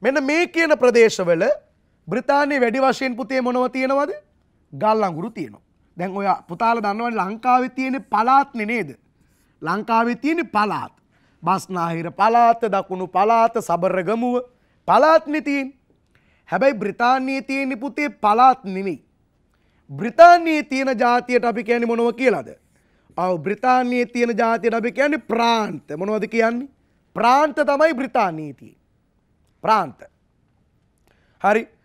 මෙන්න මේ කියන ප්‍රදේශවල බ්‍රතාන්‍ය වැඩි වශයෙන් පුතේ මොනව තියෙනවද? ගල්ලංගුරු තියෙනවා. දැන් ඔය පුතාල දන්නවනේ ලංකාවේ තියෙන පළාත්නේ නේද? ලංකාවේ තියෙන පළාත්. බස්නාහිර පළාත, දකුණු පළාත, සබරගමුව පළාත්නේ තියෙන්නේ. හැබැයි බ්‍රිතාන්‍යයේ තියෙන පුතේ පළාත් නෙමෙයි. බ්‍රිතාන්‍යයේ තියෙන ජාතියට අපි කියන්නේ මොනව කියලාද? ආව බ්‍රිතාන්‍යයේ තියෙන ජාතියට අපි කියන්නේ ප්‍රාන්ත. මොනවද කියන්නේ? ප්‍රාන්ත තමයි බ්‍රිතාන්‍යයේ තියෙන්නේ. ප්‍රාන්ත. හරි.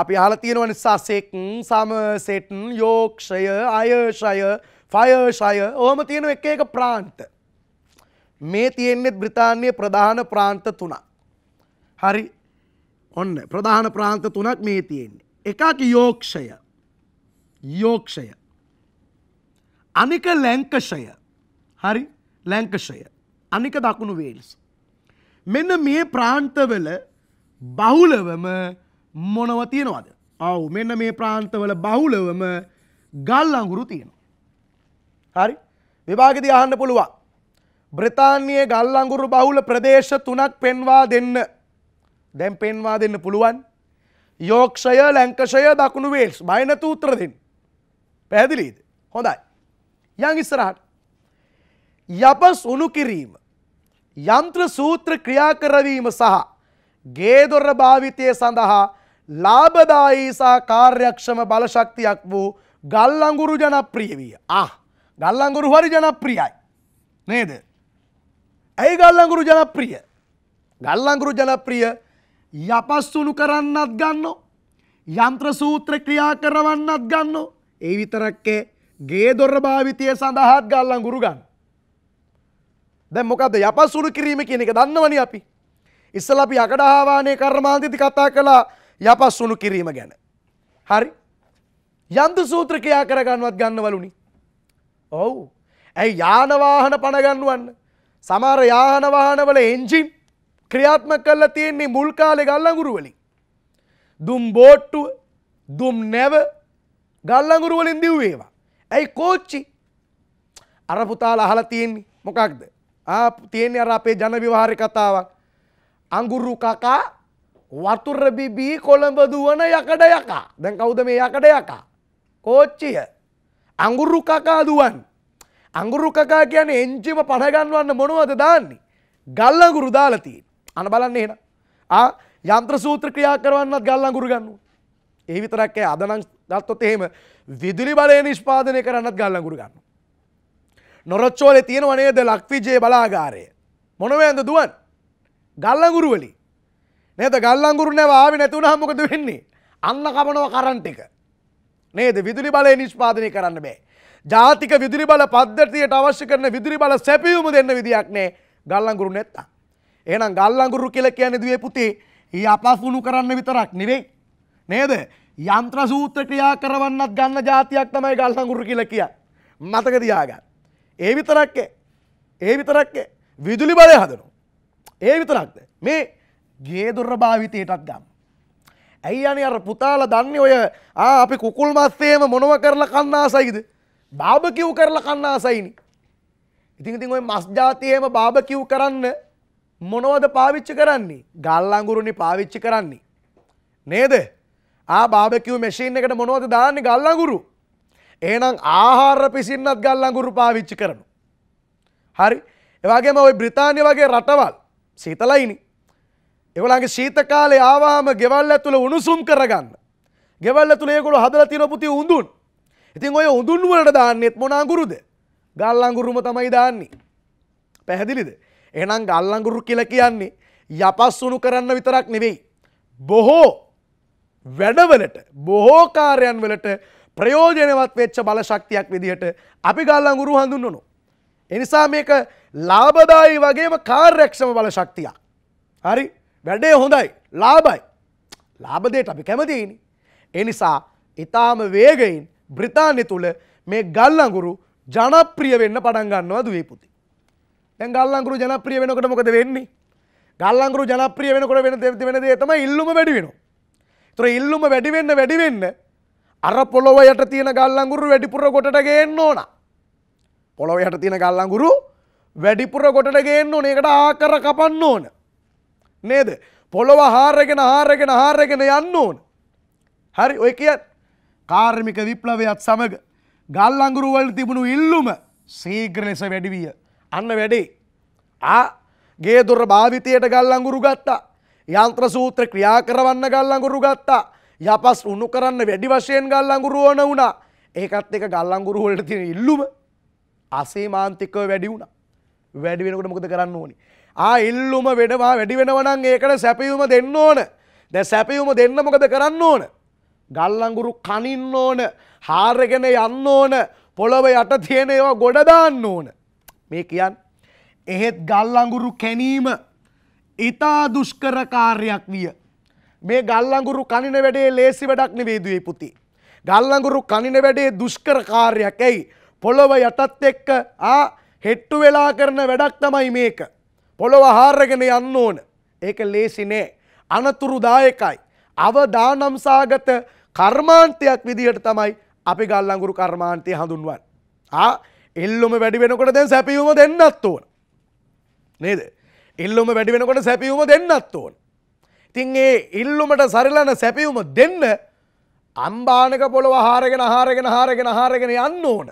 අපි අහලා තියෙනවා නිසා සෙක් සමසෙට් යෝක්ෂය අයශය ෆයශය ඔහොම තියෙන එක එක ප්‍රාන්ත මේ තියෙන්නේ බ්‍රිතාන්‍යයේ ප්‍රධාන ප්‍රාන්ත තුනක් හරි ඔන්න ප්‍රධාන ප්‍රාන්ත තුනක් මේ තියෙන්නේ එකක් යෝක්ෂය යෝක්ෂය අනික ලැංකෂය හරි ලැංකෂය අනික දකුණු වේල්ස් මෙන්න මේ ප්‍රාන්තවල බහුලවම මොනව තියෙනවාද. ඔවු මෙන්න මේ ප්‍රාන්තවල බහුලවම ගල් අඟුරු තියෙනවා. හරි විභාගෙදි අහන්න පුළුවන්. බ්‍රතාන්‍යයේ ගල් අඟුරු බහුල ප්‍රදේශ තුනක් පෙන්වා දෙන්න. දැන් පෙන්වා දෙන්න පුළුවන්. යෝක්ෂය ලැංකෂය දකුණු වේල්ස් බයනතු උත්තර දෙන්න. පැහැදිලීද? හොඳයි. යන් ඉස්සරහට. යපස් උණු කිරීම යන්ත්‍ර සූත්‍ර ක්‍රියාකරවීම සහ ගේදොර භාවිතය සඳහා ලාබදායි සහ කාර්යක්ෂම බලශක්තියක් වූ ගල්ලඟුරු ජනප්‍රිය විය. ආ ගල්ලඟුරු හරි ජනප්‍රියයි. නේද. ඇයි ගල්ලඟුරු ජනප්‍රිය. ගල්ලඟුරු ජනප්‍රිය යපස්සුණු කරන්නත් ගන්න. යන්ත්‍ර සූත්‍ර ක්‍රියා කරවන්නත් ගන්න. ඒ විතරක්කේ ගේ දොර භාවිතය සඳහාත් ගල්ලඟුරු ගන්න. දැ මොකද යපස්සුණු කිරීම කියන එක දන්නවනි අපි. ඉස්සල අපි අකඩහාවානය කර්මාන්තිති කතා කලා යපස්සුණු කිරීම ගැන. හරි යන්ද සූත්‍ර ක්‍රියා කරගන්නවත් ගන්නවලුනි. ඔවු ඇයි යානවාහන පණගන්නුවන්න. සමාර යානවාහනවල එන්ජින් ක්‍රියාත්ම කල්ල තියෙන්නේ මුල් කාලෙ ගල්ලඟුරුවලින්. දුම් බෝට්ටුව දුම් නැව ගල්ලඟුරුවලින් දිව්වේවා. ඇයි කෝච්චි අරපුතාල අහල තියෙන්නේ මොකක්ද. ආ තියෙන්නේ අර අපේ ජනවිවාහරි කතාවක් අංගුරු කකා වතුර බිබී කොළඹ දුවන යකඩ යකා දැන් කවුද මේ යකඩ යකා කෝච්චිය අඟුරු කකා දුවන් අඟුරු කකා කියන එංචිම පටගන්වන්න මොනවද දාන්නේ ගල්ලගුරු දාලතිී අන බලන්න එන යන්ත්‍ර සූත්‍ර ක්‍රියා කරවන්නත් ගල්ලගුරු ගන්නවා ඒ විතරක් අදනං දත්තොත් එහෙම විදුලි බලය නිෂ්පාදනය කරන්නත් ගල්ලගුරු ගන්න නොරොච්චෝල තියෙනවනේද ලක්විජය බලාගාරය මොනවඇද දුවන් ගල්ලගුරුවලි නේද ගල්ලංගුරු නැව ආවේ නැතුණා මොකද වෙන්නේ අන්න කමනවා කරන්ට් එක නේද විදුලි බලය නිෂ්පාදනය කරන්න බෑ ජාතික විදුලි බල පද්ධතියට අවශ්‍ය කරන විදුලි බල සැපයුම දෙන්න විදියක් නෑ ගල්ලංගුරු නැත්තම් එහෙනම් ගල්ලංගුරු කියලා කියන්නේ දුවේ පුතේ ඊ අපහසුණු කරන්න විතරක් නෙවෙයි නේද යන්ත්‍ර සූත්‍ර ක්‍රියා කරවන්නත් ගන්න જાතියක් තමයි ගල්ලංගුරු කියලා කියන්නේ මතක තියාගන්න. ඒ විතරක්ද? ඒ විතරක්ද? විදුලි බලය හදනවා. ඒ විතරක්ද? මේ ගේදොර භාවිතයටත් ගම්. ඇයි අනි අර පුතාල දන්න ඔය අපි කුකුල් මස්සේම මොනව කරලා කන්නාසයිද. භාභකිව් කරලා කන්නාසයිනි. ඉතිංඉතින් ඔය මස් ජාතියම භාභකිව් කරන්න මොනවද පාවිච්චි කරන්නේ ගල්ලංගුරුණි පාවිච්චි කරන්නේ. නේද ආ භාභකිව් මැශීන් එකට මොනවද දාන්න ගල්ලගුරු. ඒනම් ආහාර පිසින්නත් ගල්ලංගුරු පාවිච්චි කරනු. හරි එවාගේම ඔයි බ්‍රතාානය වගේ රටවල් සීතලයිනි ඒගොල්ලන්ගේ ශීත කාලේ ආවහම ගෙවල් ඇතුළ උණුසුම් කරගන්න. ගෙවල් ඇතුළ ඒගොල්ලෝ හදලා තියෙන පුති උඳුන්. ඉතින් ඔය උඳුන් වලට දාන්නෙත් මොන අඟුරුද? ගල් අඟුරුම තමයි දාන්නේ. පැහැදිලිද? එහෙනම් ගල් අඟුරු කියලා කියන්නේ යපස් උණු කරන්න විතරක් නෙවෙයි. බොහෝ වැඩවලට බොහෝ කාර්යයන් වලට ප්‍රයෝජනවත් වෙච්ච බලශක්තියක් විදිහට අපි ගල් අඟුරු හඳුන්වනවා. එනිසා මේක ලාභදායි වගේම කාර්යක්ෂම බලශක්තියක්. හරි වැඩේ හොඳයි ලාබයි ලාබදයට අපි කැමතිනි. එනිසා ඉතාම වේගයින් බ්‍රතාන්‍ය තුළ මේ ගල්ලඟුරු ජනප්‍රිය වෙන්න පටන් ගන්නවා දවේපුති. දැන් ගල්ලංගුරු ජනප්‍රිය වෙනකොට මොකද වෙන්නේ? ගල්ලංගුරු ජනප්‍රිය වෙනකොට වෙන වෙන දේ තමයි ඉල්ලුම වැඩි වෙනවා. ඒතර ඉල්ලුම වැඩි වෙන්න වැඩි වෙන්න අර පොළොව යට තියෙන ගල්ලංගුරු වැඩිපුර කොටට ගේන්න ඕන. පොළොව යට තියෙන ගල්ලංගුරු වැඩිපුර කොටට ගේන්න ඕන. ඒකට ආකර කපන්න ඕන. නේද පොළොව හාරගෙන හාරගෙන හාරගෙන යන්න ඕන හරි ඔය කියත් කාර්මික විප්ලවයත් සමග ගල් අඟුරුවල තිබුණු ඉල්ලුම සීග්‍ර ලෙස වැඩිවිය අන්න වැඩේ ආ ගේ දොර භාවිතයට ගල් අඟුරු ගත්තා යන්ත්‍ර සූත්‍ර ක්‍රියා කරවන්න ගල් අඟුරු ගත්තා යපස් උණු කරන්න වැඩි වශයෙන් ගල් අඟුරු ඕන වුණා ඒකත් එක ගල් අඟුරු වලට තියෙන ඉල්ලුම අසීමාන්තිකව වැඩි වුණා වැඩි වෙනකොට මොකද කරන්න ඕනේ ආ ඉල්ලුම වෙනවා වැඩි වෙනවනම් ඒකට සැපියුම දෙන්න ඕන. දැන් සැපියුම දෙන්න මොකද කරන්න ඕන? ගල්ලඟුරු කනින්න ඕන, හාරගෙන යන්න ඕන, පොළොව යට තියෙන ඒවා ගොඩ දාන්න ඕන. මේ කියන්නේ එහෙත් ගල්ලඟුරු කැනීම ඊතා දුෂ්කර කාර්යයක් විය. මේ ගල්ලඟුරු කනින වැඩේ ලේසි වැඩක් නෙවෙයි දුවේ පුතේ. ගල්ලඟුරු කනින වැඩේ දුෂ්කර කාර්යයක්. ඇයි? පොළොව යටත් එක්ක ආ හෙට්ටු වෙලා කරන වැඩක් තමයි මේක. පොළොව හාරගෙන යන්න ඕන. ඒක ලේසි නෑ. අනතුරුදායකයි. අවදානම් සාගත කර්මාන්තයක් විදිහට තමයි අපි ගල්ලංගුරු කර්මාන්තය හඳුන්වන්නේ. ආ එල්ලුම වැඩි වෙනකොට දැන් සැපියුම දෙන්නත් ඕන. නේද? එල්ලුම වැඩි වෙනකොට සැපියුම දෙන්නත් ඕන. ඉතින් ඒ ඉල්ලුමට සරිලන සැපියුම දෙන්න අම්බානක පොළොව හාරගෙන හාරගෙන හාරගෙන හාරගෙන යන්න ඕන.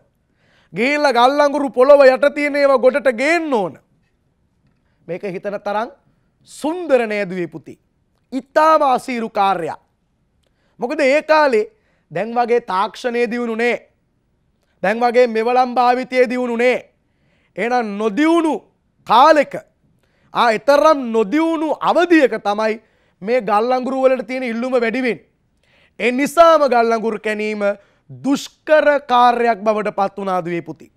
ගිහිල්ලා ගල්ලංගුරු පොළොව යට තියෙන ඒවා ගොඩට ගේන්න ඕන. මේක හිතන තරම් සුන්දර නේද වේ පුතේ. ඊටාම අසීරු කාර්යයක්. මොකද ඒ කාලේ දැන් වගේ තාක්ෂණයේ දියුණුනේ. දැන් වගේ මෙවලම් භාවිතයේ දියුණුනේ. එහෙනම් නොදියුණු කාලෙක ආ ඊතරම් නොදියුණු අවධියක තමයි මේ ගල්ලඟුරු වලට තියෙන ඉල්ලුම වැඩි වෙන්නේ. ඒ නිසාම ගල්ලඟුරු කැණීම දුෂ්කර කාර්යයක් බවට පත් වුණාද වේ පුතේ.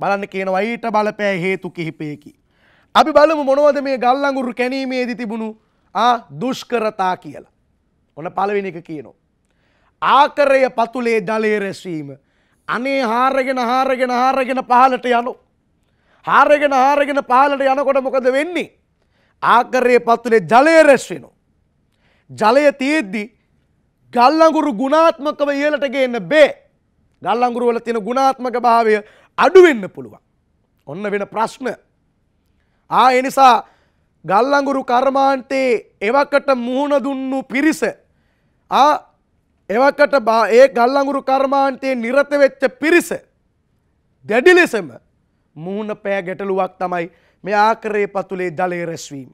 බලන්න කියනවා ඊට බලපෑ හේතු කිහිපයකි. අපි බලමු මොනවද මේ ගල්ලඟුරු කැනීමේදී තිබුණු දුෂ්කරතා කියලා. ඔන්න පළවෙනි එක කියනවා. ආකරය පතුලේ ජලය රැස්වීම. අනේ හාරගෙන හාරගෙන හාරගෙන පහලට යනු. හාරගෙන හාරගෙන පහලට යනකොට මොකද වෙන්නේ. ආකරය පත්තුලේ ජලය රැස්වෙනු. ජලය තියෙද්දි ගල්ලඟුරු ගුණාත්මකව ඉහලට ගන්න බේ ගල්ලඟුරුවල තියෙන ගුණාත්මක භාවය අඩුවෙන්න පුළුවන්. ඔන්න වෙන ප්‍රශ්න ආ එනිසා ගල්ලඟුරු කර්මාන්තයේ එවකට මුහුණ දුන්නු පිරිස ආ එවකට ඒ ගල්ලඟුරු කර්මාන්තයේ නිරත වෙච්ච පිරිස දැඩි ලෙසම මුහුණ පෑ ගැටලුවක් තමයි මේ ආකරයේ පතුලේ ජලය රැස්වීම.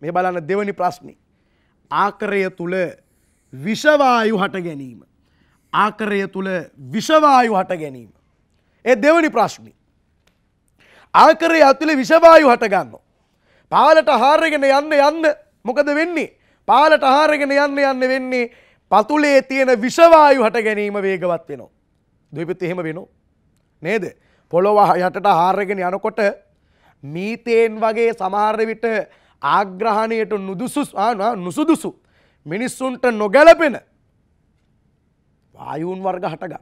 මේ බලන්න දෙවනි ප්‍රශ්නේ. ආකරය තුල විෂවායු හට ගැනීම. ආකරය තුල විෂවායු හට ගැනීම. ඒ දෙවනි ප්‍රශ්නේ. ආකරය ඇතුළේ විෂවායු හටගන්න. පාලට හාරගෙන යන්න යන්න මොකද වෙන්නේ. පාලට හාරගෙන යන්න යන්න වෙන්නේ පතුලේ තියෙන විෂවායු හට ගැනීම වේගවත් වෙනවා. දවිපත් එහෙම වෙනවා. නේද. පොළොව යටට හාරගෙන යනකොට මීතයෙන් වගේ සමහරවිට ආග්‍රහණයට නුදුසුස් නුසුදුසු මිනිස්සුන්ට නොගැලපෙන වායුන් වර්ග හටග.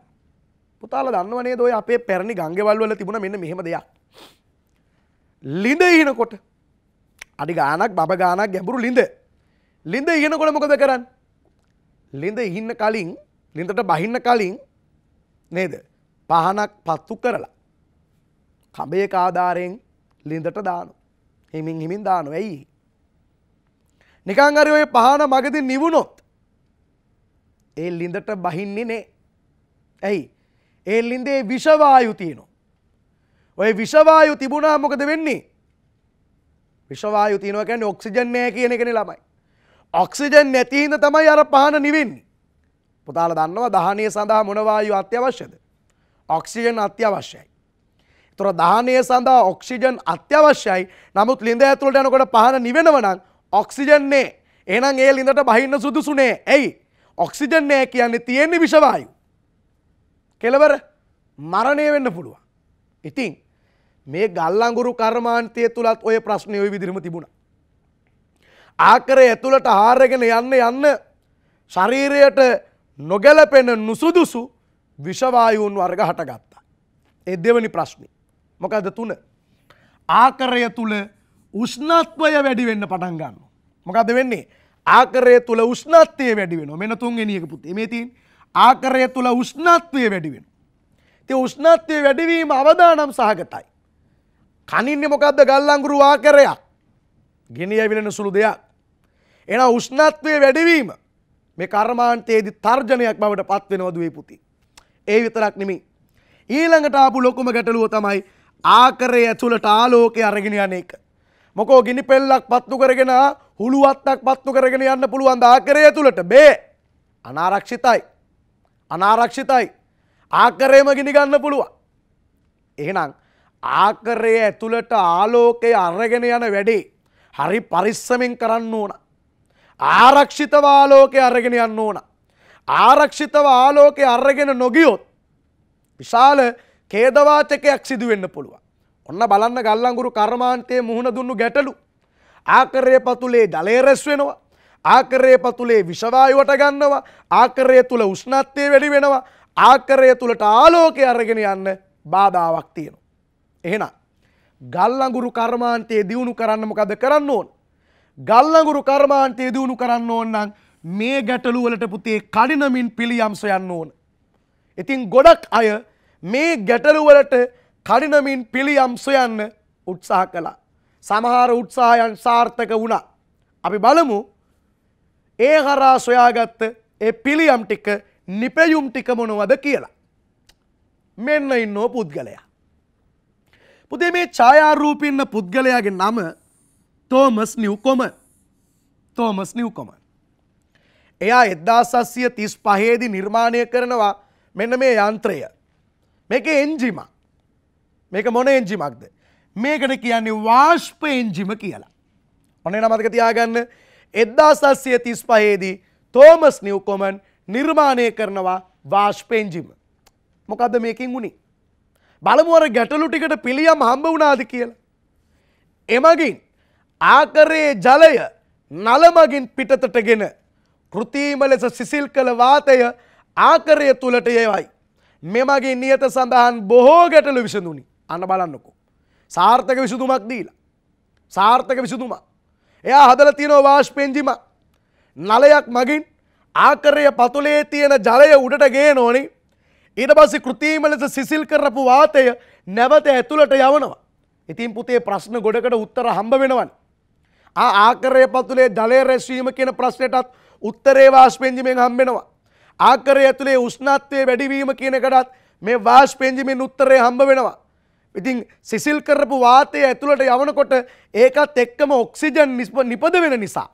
පුතාල දන්නවනේ දොය අපේ පැරණි ගංගෙවල් වල තිබුණ මෙන්න මෙහෙම දෙයක්. ලිඳ ඉහිනකොට අඩි ගානක් බබ ගානක් ගැඹුරු ලිඳ ලිඳ ඉහනකොට මොකද කරන්න ලිඳ ඉහින්න කලින් ලිඳට බහින්න කලින් නේද පහනක් පත්තු කරලා කබේ කාධාරයෙන් ලිඳට දානු හිමින් හිමින් දානු ඇයි නිකං අර ඔය පහන මගති නිවුණොත් ඒ ලිඳට බහින්නේ නේ ඇයි ඒ ලින්දේ විෂවායු තියනවා ඔය විෂවායු තිබුණා මොකද වෙන්නේ විෂවායු තියෙනවා කියන්නේ ඔක්සිජන් නෑ කියන එකනේ ළමයි ඔක්සිජන් නැති හින්දා තමයි අර පහන නිවෙන්නේ පුතාලා දන්නවා දහනය සඳහා මොන වායු අත්‍යවශ්‍යද ඔක්සිජන් අත්‍යවශ්‍යයි ඒතර දහනය සඳහා ඔක්සිජන් අත්‍යවශ්‍යයි නමුත් ලිඳ ඇතුළට යනකොට පහන නිවෙනව නම් ඔක්සිජන් නෑ එහෙනම් ඒ ලිඳට බහින්න සුදුසු නෑ ඇයි ඔක්සිජන් නෑ කියන්නේ තියෙන්නේ විෂවායු කෙලවර මරණය වෙන්න පුළුවන් ඉතින් මේ ගල්ලංගුරු කර්මාන්තය තුළත් ඔය ප්‍රශ්නය ඔය විදිරම තිබුණ. ආකරය ඇතුළට ආරගෙන යන්න යන්න ශරීරයට නොගැලපෙන නුසුදුසු විෂවායුන් වර්ග හටගත්තා. එ දෙවනි ප්‍රශ්නි. මොකද තුන. ආකරය තුළ උෂ්නත්වය වැඩි වෙන්න පටන් ගන්න. මොකද වෙන්නේ ආකරය තුළ උෂ්නත්වය වැඩි වෙන මෙන තුන් එනියක පුත් එමේතින් ආකරය තුළ උෂ්නත්වය වැඩි වෙන. ති උෂ්නත්වය වැඩිවීම අවදානම් සහගතයි. කනින්න මොකක්ද ගල්ලංගුරු වාකරයක් ගෙනිය ඇවිලෙන සුළු දෙයක්. එන උෂ්ණත්වය වැඩවීම මේ කර්මාන්තයේදී තර්ජනයක් බවට පත්වෙනවදුවේ පුති. ඒ විතරක් නෙමි. ඊළඟට ආපු ලොකුම ගැටලුව තමයි ආකරය ඇතුළට ආලෝකය අරගෙන යන එක. මොකෝ ගිනි පෙල්ලක් පත්තු කරගෙන හුළුවත්තක් පත්තු කරගෙන යන්න පුළුවන් ආකරය ඇතුළට බේ අනාරක්ෂිතයි. අනාරක්ෂිතයි ආකරයම ගිනි ගන්න පුළුවන්. එහෙනම් ආකරය ඇතුළට ආලෝකය අරගෙන යන වැඩේ හරි පරිස්සමෙන් කරන්න ඕන. ආරක්ෂිත වාලෝකය අරගෙන යන්න ඕන. ආරක්ෂිත වාලෝකය අරගෙන නොගියොත් විශාල කේදවාචකයක් සිදුවෙන්න පුළුවන්. ඔන්න බලන්න ගල්ලංගුරු කර්මාන්තයේ මුහුණ දුන්නු ගැටලු. ආකරය පතුලේ ජලය රැස් වෙනවා. ආකරය පතුලේ විෂවායුවට ගන්නවා. ආකරය තුළ උෂ්ණත්වය වැඩි වෙනවා. ආකරය තුළට ආලෝකය අරගෙන යන්න බාධාවක් තියෙනවා. එහෙනම් ගල් අඟුරු කර්මාන්තයේ දියුණු කරන්න මොකද කරන්න ඕන? ගල් අඟුරු කර්මාන්තයේ දියුණු කරන්න ඕන නම් මේ ගැටලු වලට පුතේ කඩිනමින් පිළියම් සොයන්න ඕන. ඉතින් ගොඩක් අය මේ ගැටලු වලට කඩිනමින් පිළියම් සොයන්න උත්සාහ කළා. සමහර උත්සාහයන් සාර්ථක වුණා. අපි බලමු ඒ හරා සොයාගත්ත ඒ පිළියම් ටික නිපැයුම් ටික මොනවද කියලා. මෙන්න ඉන්නෝ පුද්ගලයා. පුදේ මේ ඡායාරූපින්න පුද්ගලයාගේ නම තෝමස් නිව්කොම තෝමස් නිව්කොම. එයා එද්දාසස්සිය තිස් පහේදි නිර්මාණය කරනවා මෙන්න මේ යන්ත්‍රය. මේක එන්ජිම මේක මොන එන්ජිමක්ද. මේකට කියන්නේ වාශ්ප එන්ජිම කියලා. ඔනේ නමතක තියාගන්න එද්දාසස්සිය තිස් පහේදී තෝමස් නිව්කොමන් නිර්මාණය කරනවා වාශ්පෙන්ජිම. මොකද මේකින් වුණේ බලමුවර ගැටලු ටිකට පිළියම් හම්බ වුණාද කියලා. එමගින් ආකරයේ ජලය නලමගින් පිටතටගෙන කෘතීම ලෙස සිසිල් කළ වාතය ආකරය තුළට ඒවයි. මෙමගේ නියත සඳහන් බොහෝ ගැටලු විසඳුනි අන්න බලන්නකු. සාර්ථක විසුදුමක් දීලා. සාර්ථක විසුදුමා. එයා හදල තියෙනෝ වාශ්පෙන්ජිම නලයක් මගින් ආකරය පතුලේ තියෙන ජලය උඩට ගේ නෝනින් ඊට පස්සේ කෘතිම ලෙස සිසිල් කරපු වාතය නැවත ඇතුළට යවනවා. ඉතින් පුතේ ප්‍රශ්න ගොඩකට උත්තර හම්බ වෙනවන්. ආ ආකරය පතුලේ ජලය රැස්වීම කියන ප්‍රශ්නයටත් උත්තරේ වාස්පෙන්ජිමෙන් හම්බෙනවා. ආකරය ඇතුළේ උෂ්ණත්වය වැඩිවීම කියනකටත් මේ වාස්පෙන්ජිමෙන් උත්තරේ හම්බ වෙනවා. ඉතින් සිසිල් කරපු වාතය ඇතුළට යවනකොට ඒකත් එක්කම ඔක්සිජන් නිපද වෙන නිසා.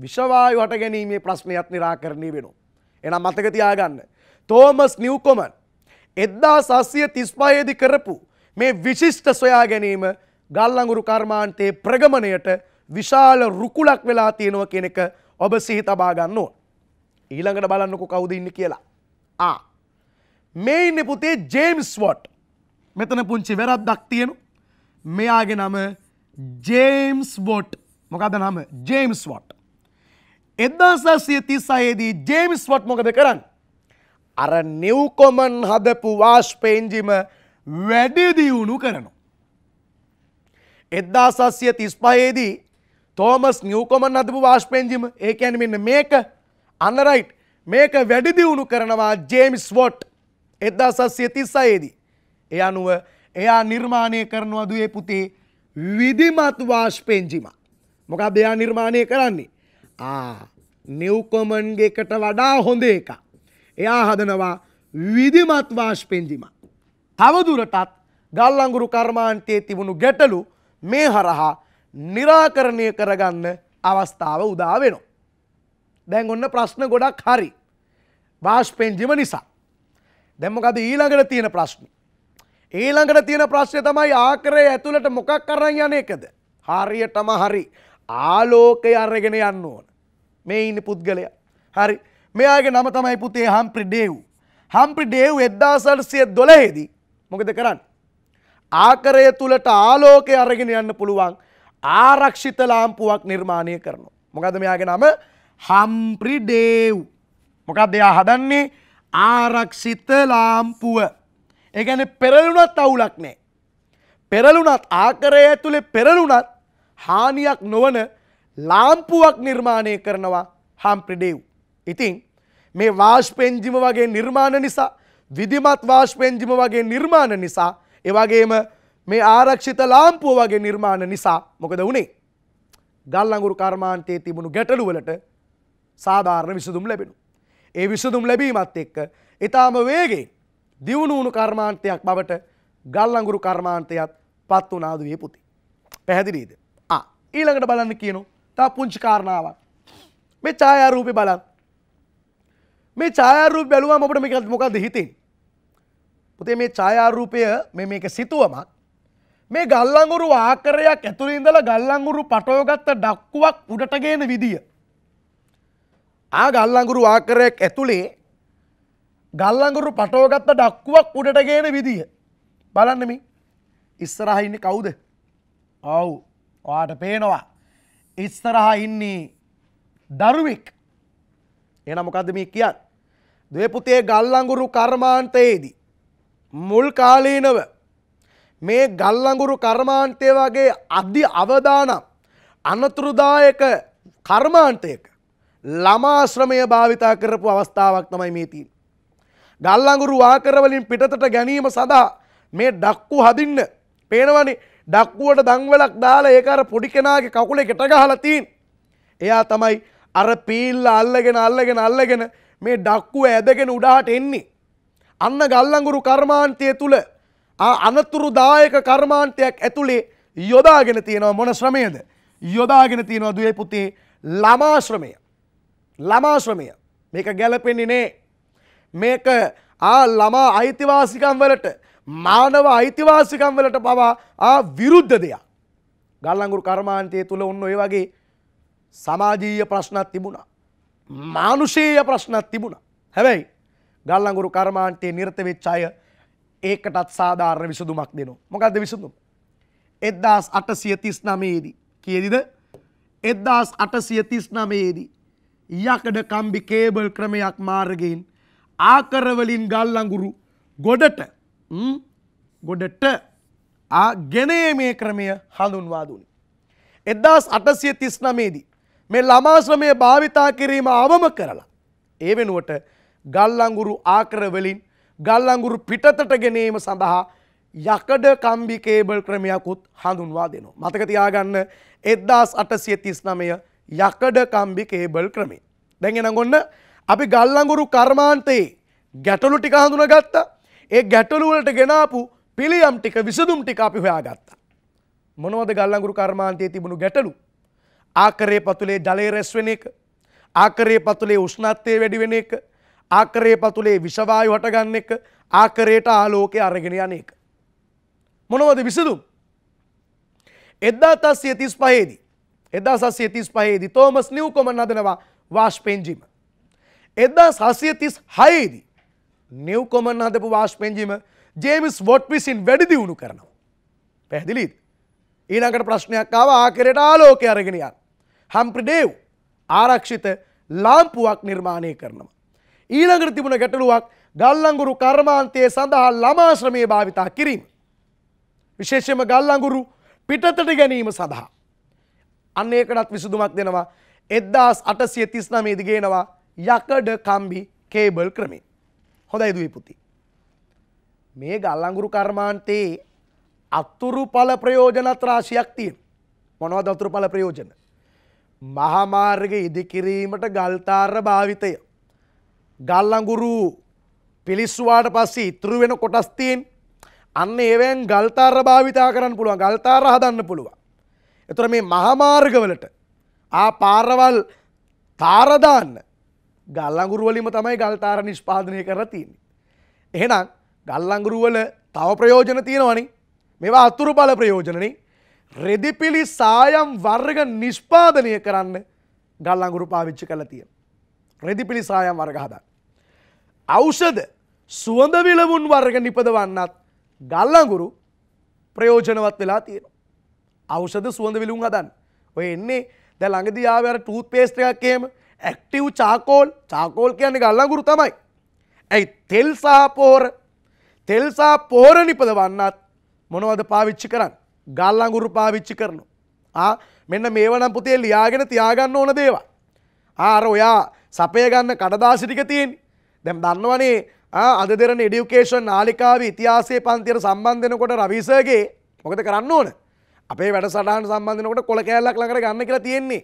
විෂවායු හට ගැනීමේ ප්‍රශ්නයක් නිරාකරණය වෙනවා. එනම් මතක තියාගන්න. තෝමස් නිව්කොමන් එද්දා සස්සිය තිස්පායේදි කරපු මේ විශිෂ්ට සොයා ගැනීම ගල්ලඟුරු කර්මාන්තයේ ප්‍රගමණයට විශාල රුකුලක් වෙලා තියෙනව කියන එක ඔබ සිහි තබා ගන්න ඕන. ඊළඟට බලන්නකො කවුද ඉන්නේ කියලා. ආ මේ ඉන්නේ පුතේ ජේම්ස් වොට්. මෙතන පුංචි වැරද්දක් තියෙනවා. මෙයාගේ නම ජේම්ස් වොට්. මොකද නම ජේම්ස් වොට්. 1936 දී ජේම්ස් වොට් මොකද කරන්නේ? අර නිව්කොමන් හදපු වාශ්පේන්ජිම වැඩදිවුණු කරනු. එද්දා සස්ය තිස්පයේදී තෝමස් නිියවකොමන් අදපු වාශ්පෙන්ජිම ඒ ඇනමන්න මේක අන්නරයිට් මේක වැඩිදිවුණු කරනවා ජේමිස් වොට් එද්දා සස්ය තිස්සයේදී. එය අනුව එයා නිර්මාණය කරනවා දේ පුතේ විදිමත් වාශ්පෙන්ජිම. මොකක් දෙයා නිර්මාණය කරන්නේ. නිව්කොමන්ගේකට වඩා හොඳ එකක්. එයා හදනවා විධිමත් වාෂ්පෙන්දිම. තවදුරටත් ගල්ලංගුරු කර්මාන්තයේ තිබුණු ගැටලු මේ හරහා නිරාකරණය කරගන්න අවස්ථාව උදා වෙනවා. දැන් ඔන්න ප්‍රශ්න ගොඩක් හරි. වාෂ්පෙන්ජිම නිසා. දැමකද ඊළඟට තියෙන ප්‍රශ්න. ඊළඟට තියෙන ප්‍රශ්නය තමයි ආකරය ඇතුළට මොකක් කරන්න යන එකද. හරියටම හරි ආලෝකය අරගෙන යන්න ඕන. මේ ඉන්න පුද්ගලය. හරි මෙයාගේ නම තමයි පුතේ හම්ප්‍රි ඩේව්. හම්ප්‍රි ඩේව් 1912 දී මොකද කරන්නේ? ආකරය තුලට ආලෝකය අරගෙන යන්න පුළුවන් ආරක්ෂිත ලාම්පුවක් නිර්මාණය කරනවා. මොකද මෙයාගේ නම හම්ප්‍රි ඩේව්. මොකක්ද එයා හදන්නේ? ආරක්ෂිත ලාම්පුව. ඒ කියන්නේ පෙරළුණත් අවුලක් නැහැ. පෙරළුණත් ආකරය ඇතුලේ පෙරළුණත් හානියක් නොවන ලාම්පුවක් නිර්මාණය කරනවා හම්ප්‍රි ඩේව්. ඉතින් මේ වාශ්පෙන්ජිම වගේ නිර්මාණ නිසා විධිමත් වාශ්පෙන්ජිම වගේ නිර්මාණ නිසා එවගේම මේ ආරක්ෂිත ලාම්පුව වගේ නිර්මාණ නිසා මොකද වුණේ ගල්ලඟුරු කර්මාන්තයේ තිබුණු ගැටලුවලට සාධාරණ විසඳුම් ලැබෙනු. ඒ විසඳුම් ලැබීමත් එක්ක ඉතාම වේගෙන් දියුණුවුණු කර්මාන්තයක් බවට ගල්ලඟුරු කර්මාන්තයත් පත් වනාද විය පුති. පැහැදිලීද. ඊළඟට බලන්න කියනු තා පුංචි කාරණාවක්. මේ ඡායාරූපේ බලන්න. මේ ඡායාරූප බැලුවම අපිට මේක මොකද්ද හිතෙන්නේ? පුතේ මේ ඡායාරූපය මේ මේක සිතුවමක්. මේ ගල්ලංගුරු ආකාරයක් ඇතුළේ ඉඳලා ගල්ලංගුරු පටවගත්ත ඩක්කුවක් උඩට ගේන විදිය. ආ ගල්ලංගුරු ආකාරයක් ඇතුළේ ගල්ලංගුරු පටවගත්ත ඩක්කුවක් උඩට ගේන විදිය. බලන්න මේ ඉස්සරහා ඉන්නේ කවුද? ආව්. ඔයාට පේනවා. ඉස්සරහා ඉන්නේ දරුවෙක්. එහෙනම් මොකද්ද මේ කියන්නේ? දේපුතේ ගල්ලඟුරු කර්මාන්තයේදී. මුල් කාලීනව මේ ගල්ලඟුරු කර්මාන්තය වගේ අධි අවදානම් අනතුරුදායක කර්මාන්තයක ළමාශ්‍රමය භාවිතා කරපු අවස්ථාවක් තමයි මේ තින්. ගල්ලඟුරු වාකරවලින් පිටතට ගැනීම සඳහා මේ ඩක්කු හදින්න පේනවනි ඩක්කුවට දංවලක් දාලා ඒකර පොඩි කෙනාගේ කකුලේ ගෙට ගහලා තින්. එයා තමයි අර පීල්ල අල්ලගෙන අල්ලගෙන අල්ලගෙන මේ ඩක්කුව ඇදගෙන උඩහට එන්නේ. අන්න ගල්ලඟුරු කර්මාන්තය තුළ අනතුරු දායක කර්මාන්තයක් ඇතුළේ යොදාගෙන තියෙනවා මොන ශ්‍රමයද. යොදාගෙන තියෙනවා දුවේ පුතේ ළමාශ්‍රමය. ළමාශ්‍රමය මේක ගැලපෙන්නේ නේ. මේක ආ ළමා අයිතිවාසිකම් වලට මානව අයිතිවාසිකම් වලට පවා ආ විරුද්ධ දෙයක්. ගල්ලඟුරු කර්මාන්තය තුළ ඔන්න ඔය වගේ සමාජීය ප්‍රශ්නත් තිබුණා. මානුෂීය ප්‍රශ්නත් තිබුණ. හැබැයි ගල්ලඟුරු කර්මාන්තයේ නිර්තවෙච්චාය ඒකටත් සාධාරණ විසඳුමක් දෙනවා. මොකක්ද විසඳුම්. එද්දාස් අටසිය තිස් නමේදී කියදිද එද්දාස් අටසිය තිස් නමේදී යකඩ කම්බි කේබල් ක්‍රමයක් මාර්ගයෙන් ආකරවලින් ගල්ලඟුරු ගොඩට ගොඩට ගෙනේ මේ ක්‍රමය හඳුන්වාදුනි. එද්දාස් අටසිය තිස් නමේදී මේ ළමාශ්‍රමය භාවිතා කිරීම අවම කරලා. ඒ වෙනුවට ගල්ලංගුරු ආකරවලින් ගල්ලංගුරු පිටතට ගැනීම සඳහා යකඩ කම්බි කේබල් ක්‍රමයකුත් හඳුන්වා දෙනවා. මතක තියාගන්න එද්දාස් අටසිය තිස් නමය යකඩ කම්බි කේබල් ක්‍රමේ. දැඟෙනගොන්න අපි ගල්ලංගුරු කර්මාන්තයේ ගැටලු ටික හඳුන ගත්තා ඒ ගැටලුවලට ගෙනාපු පිළියම් ටික විසඳුම් ටික අපි හොයා ගත්තා. මොනවද ගල්ලංගුරු කර්මාන්තයේ තිබුණු ගැටලු ආකරය පතුලේ ජලය රැස්වෙන එක ආකරය පතුලේ උෂ්ණත්වය වැඩිවෙන එක ආකරය පතුලේ විෂවායු හටගන්න එක ආකරයට ආලෝකය අරගෙන යන එක. මොනවද විසඳුම්. එදදා තස්ය තිස් පහේදී. එදා සස්ය තිස් පහේදි තෝමස් නිව්කොම නදනවා වාශ්පෙන්ජිම. එදදා සස්ය තිස් හයේදී නිව්කොමන් අදපු වාශ්පෙන්ජිම ජේමිස් වොට් විසින් වැඩිදිවුණු කරනවා. පැහැදිලිද. ඊනකට ප්‍රශ්නයක් ආව ආකරයට ආලෝකය අරගෙනයන්. හම්ප්‍රඩේව් ආරක්ෂිත ලාම්පුවක් නිර්මාණය කරනවා. ඊළඟට තිබුණ ගැටලුවක් ගල්ලංගුරු කර්මාන්තයේ සඳහා ළමාශ්‍රමය භාවිතා කිරීම. විශේෂම ගල්ලංගුරු පිටතට ගැනීම සඳහා. අන්න ඒකටත් විසුදුමක් දෙනවා එද්දාස් අටසිය තිස්නමේදි ගේනවා යකඩ කම්බි කේබල් ක්‍රමේ. හොඳයි දුවේ පුති. මේ ගල්ලංගුරු කර්මාන්තයේ අත්තුරු පල ප්‍රයෝජනත් රාශියක් තියෙන. මොනවද අතුරු පල ප්‍රයෝජන. මහාමාර්ග ඉදිකිරීමට ගල්තාර භාවිතය. ගල්ලඟුරු පිලිස්වාට පස්සේ ඉතුරු වෙන කොටස්තියෙන් අන්න ඒවැන් ගල්තාර භාවිතා කරන්න පුළුවන් ගල්තාර හදන්න පුළුවන්. එතුර මේ මහමාර්ගවලට ආ පාරවල් තාරදාන්න ගල්ලඟුරුවලිම තමයි ගල්තාර නිෂ්පාදනය කර තියන්නේ. එහෙනම් ගල්ලඟුරුවල තව ප්‍රයෝජන තියෙනවනි මෙවා අතුරු බල ප්‍රයෝජනනි රෙදිපිලි සායම් වර්ග නිෂ්පාදනය කරන්න ගල් අඟුරු පාවිච්චි කළ තියෙන. රෙදිපිලි සායම් වර්ග හදන්න. ඖෂධ සුවඳ විලවුන් වර්ග නිපදවන්නත් ගල් අඟුරු ප්‍රයෝජනවත් වෙලා තියෙනවා. ඖෂධ සුවඳ විලවුන් හදන්න. ඔය එන්නේ දැන් ළඟදී ආවේ අර ටූත් පේස්ට් එකක් එහෙම ඇක්ටිව් චාකෝල් චාකෝල් කියන්නේ ගල් අඟුරු තමයි. ඇයි තෙල් සහ පොහොර තෙල් සහ පොහොර නිපදවන්නත් මොනවද පාවිච්චි කරන්නේ? ගල්ලඟුරු පාවිච්චි කරනවා. මෙන්න මේවනම් පුතේ ලියාගෙන තියාගන්න ඕන දේවා. ආර ඔයා සපය ගන්න කඩදාසිටික තියෙන් දැම් දන්නවනේ අද දෙරන ඩියුකේෂන් නාලිකාව ඉතිහාසේ පන්තියට සම්බන්ධනකොට රවිසගේ මොකද කරන්න ඕන අපේ වැඩ සටහන් සම්බන්ධනකොට කොළ කෑල්ලක් ලඟට ගන්න කියලා තියෙන්නේ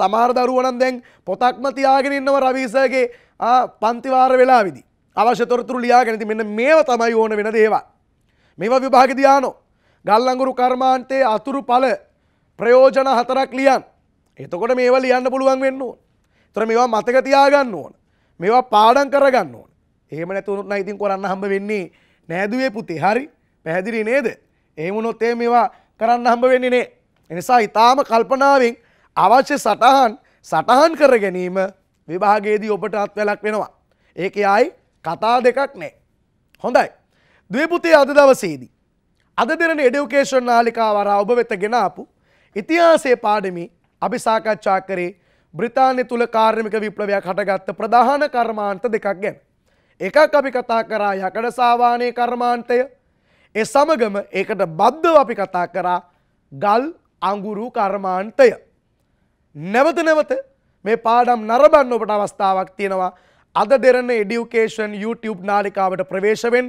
සමහර දරුවනම් දැන් පොතක්ම තියාගෙන ඉන්නව රවිසගේ පන්තිවාර වෙලා විදි අවශ්‍යතොරතුරු ලියාගෙන ති මෙන්න මේව තමයි ඕන වෙන දේවා මේවා විභාග දයානෝ ගල්ලඟුරු කර්මාන්තයේ අතුරු පල ප්‍රයෝජන හතරක් ලියන් එතකොට මේවා ලියන්න පුළුවන් වෙන්න ඕන. ඒතර මේවා මතක තියාගන්න ඕන. මේවා පාඩම් කරගන්න ඕන. එහෙම නැතුනොත් නම් ඉතින් කරන්න හම්බ වෙන්නේ නෑදුවේ පුතේ. හරි. පැහැදිලි නේද? එහෙම වුණොත් ඒ මේවා කරන්න හම්බ වෙන්නේ නෑ. එනිසා ඊටාම කල්පනාවෙන් අවශ්‍ය සටහන් සටහන් කර ගැනීම විභාගයේදී ඔබට අත්වැලක් වෙනවා. ඒකේ ආයි කතා දෙකක් නෑ. හොඳයි. ද්වේපුතේ අද දවසේදී අද දෙරන එඩියුකේෂන් නාලිකාවරා ඔබ වෙත ගෙනාපු ඉතිහාසයේ පාඩමි අපි සාකච්ඡා කරේ බ්‍රිතාන්‍ය තුල කාර්මික විප්ලවයක් හටගත්ත ප්‍රධාන කර්මාන්ත දෙකක් ගැන. එකක් අපි කතා කරා යකඩ සාවානයේ කර්මාන්තය. ඒ සමගම ඒකට බද්ධව අපි කතා කරා ගල් අඟුරු කර්මාන්තය. නැවත නැවත මේ පාඩම් නරඹන්න ඔබට අවස්ථාවක් තියෙනවා. අද දෙරන එඩියුකේෂන් YouTube නාලිකාවට ප්‍රවේශ වෙන්න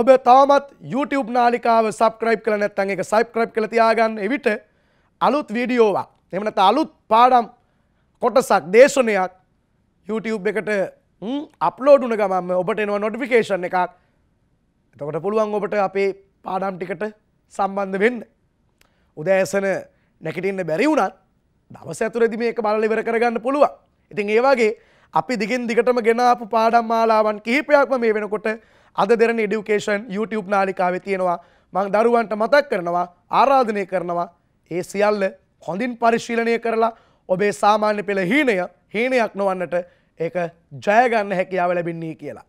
ඔබ තවමත් YouTube නාලිකාව සබස්ක්‍රයිබ් කරලා නැත්නම් ඒක සබස්ක්‍රයිබ් කරලා තියාගන්න. එවිට අලුත් වීඩියෝවක් එහෙම නැත්නම් අලුත් පාඩම් කොටසක් දේශනයක් YouTube එකට අප්ලෝඩ් වුණ ගමන්ම ඔබට එනවා notification එකක්. එතකොට පුළුවන් ඔබට අපේ පාඩම් ටිකට සම්බන්ධ වෙන්න. උදෑසන නැගිටින්න බැරි වුණත් දවස ඇතුළතදී මේක බලලා ඉවර කරගන්න පුළුවන්. ඉතින් ඒ වගේ අපි දිගින් දිගටම ගෙන ආපු පාඩම් මාලාවන් කිහිපයක්ම මේ වෙනකොට අද දෙරණ ඉඩියුකේෂන් YouTube නාලිකාවේ තියෙනවා මං දරුවන්ට මතක් කරනවා ආරාධනය කරනවා ඒ සියල්ල හොඳින් පරිශීලනය කරලා ඔබේ සාමාන්‍ය පෙළ හීනය හීනයක් නොවන්නට ඒක ජයගන්න හැකියාව ලැබින්නේ කියලා.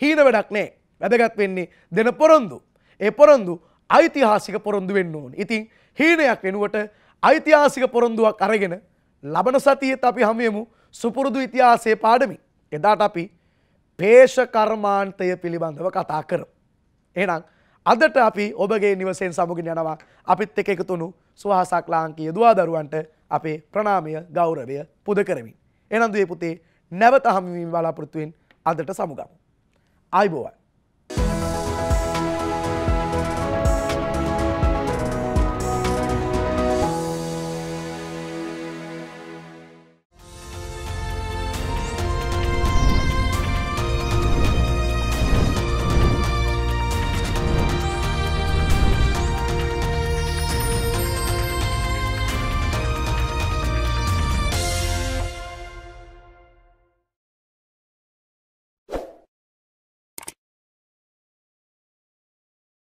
හීන වැඩක් නෑ වැදගත් වෙන්නේ දෙන පොරොන්දු. ඒ පොරොන්දු ඓතිහාසික පොරොන්දු වෙන්න ඕන. ඉතින් හීනයක් වෙනුවට ඓතිහාසික පොරොන්දුවක් අරගෙන ලබන සතියේත් අපි හමුවෙමු සුපුරුදු ඉතිහාසයේ පාඩමින්. එදාට අපි පේෂකර්මාන්තය පිළිබඳව කතා කර. එනම් අදට අපි ඔබගේ නිවසෙන් සමුගින් යනවා අපිත් එක එකතුුණු සුවහසක් ලාංකීය දවා දරුවන්ට අපේ ප්‍රනාමය ගෞරවය පුද කරමින්. එනන්දේ පුතේ නැවත හමින් බලාපොරොත්තුවෙන් අදට සමුගමු. අයිබෝවයි.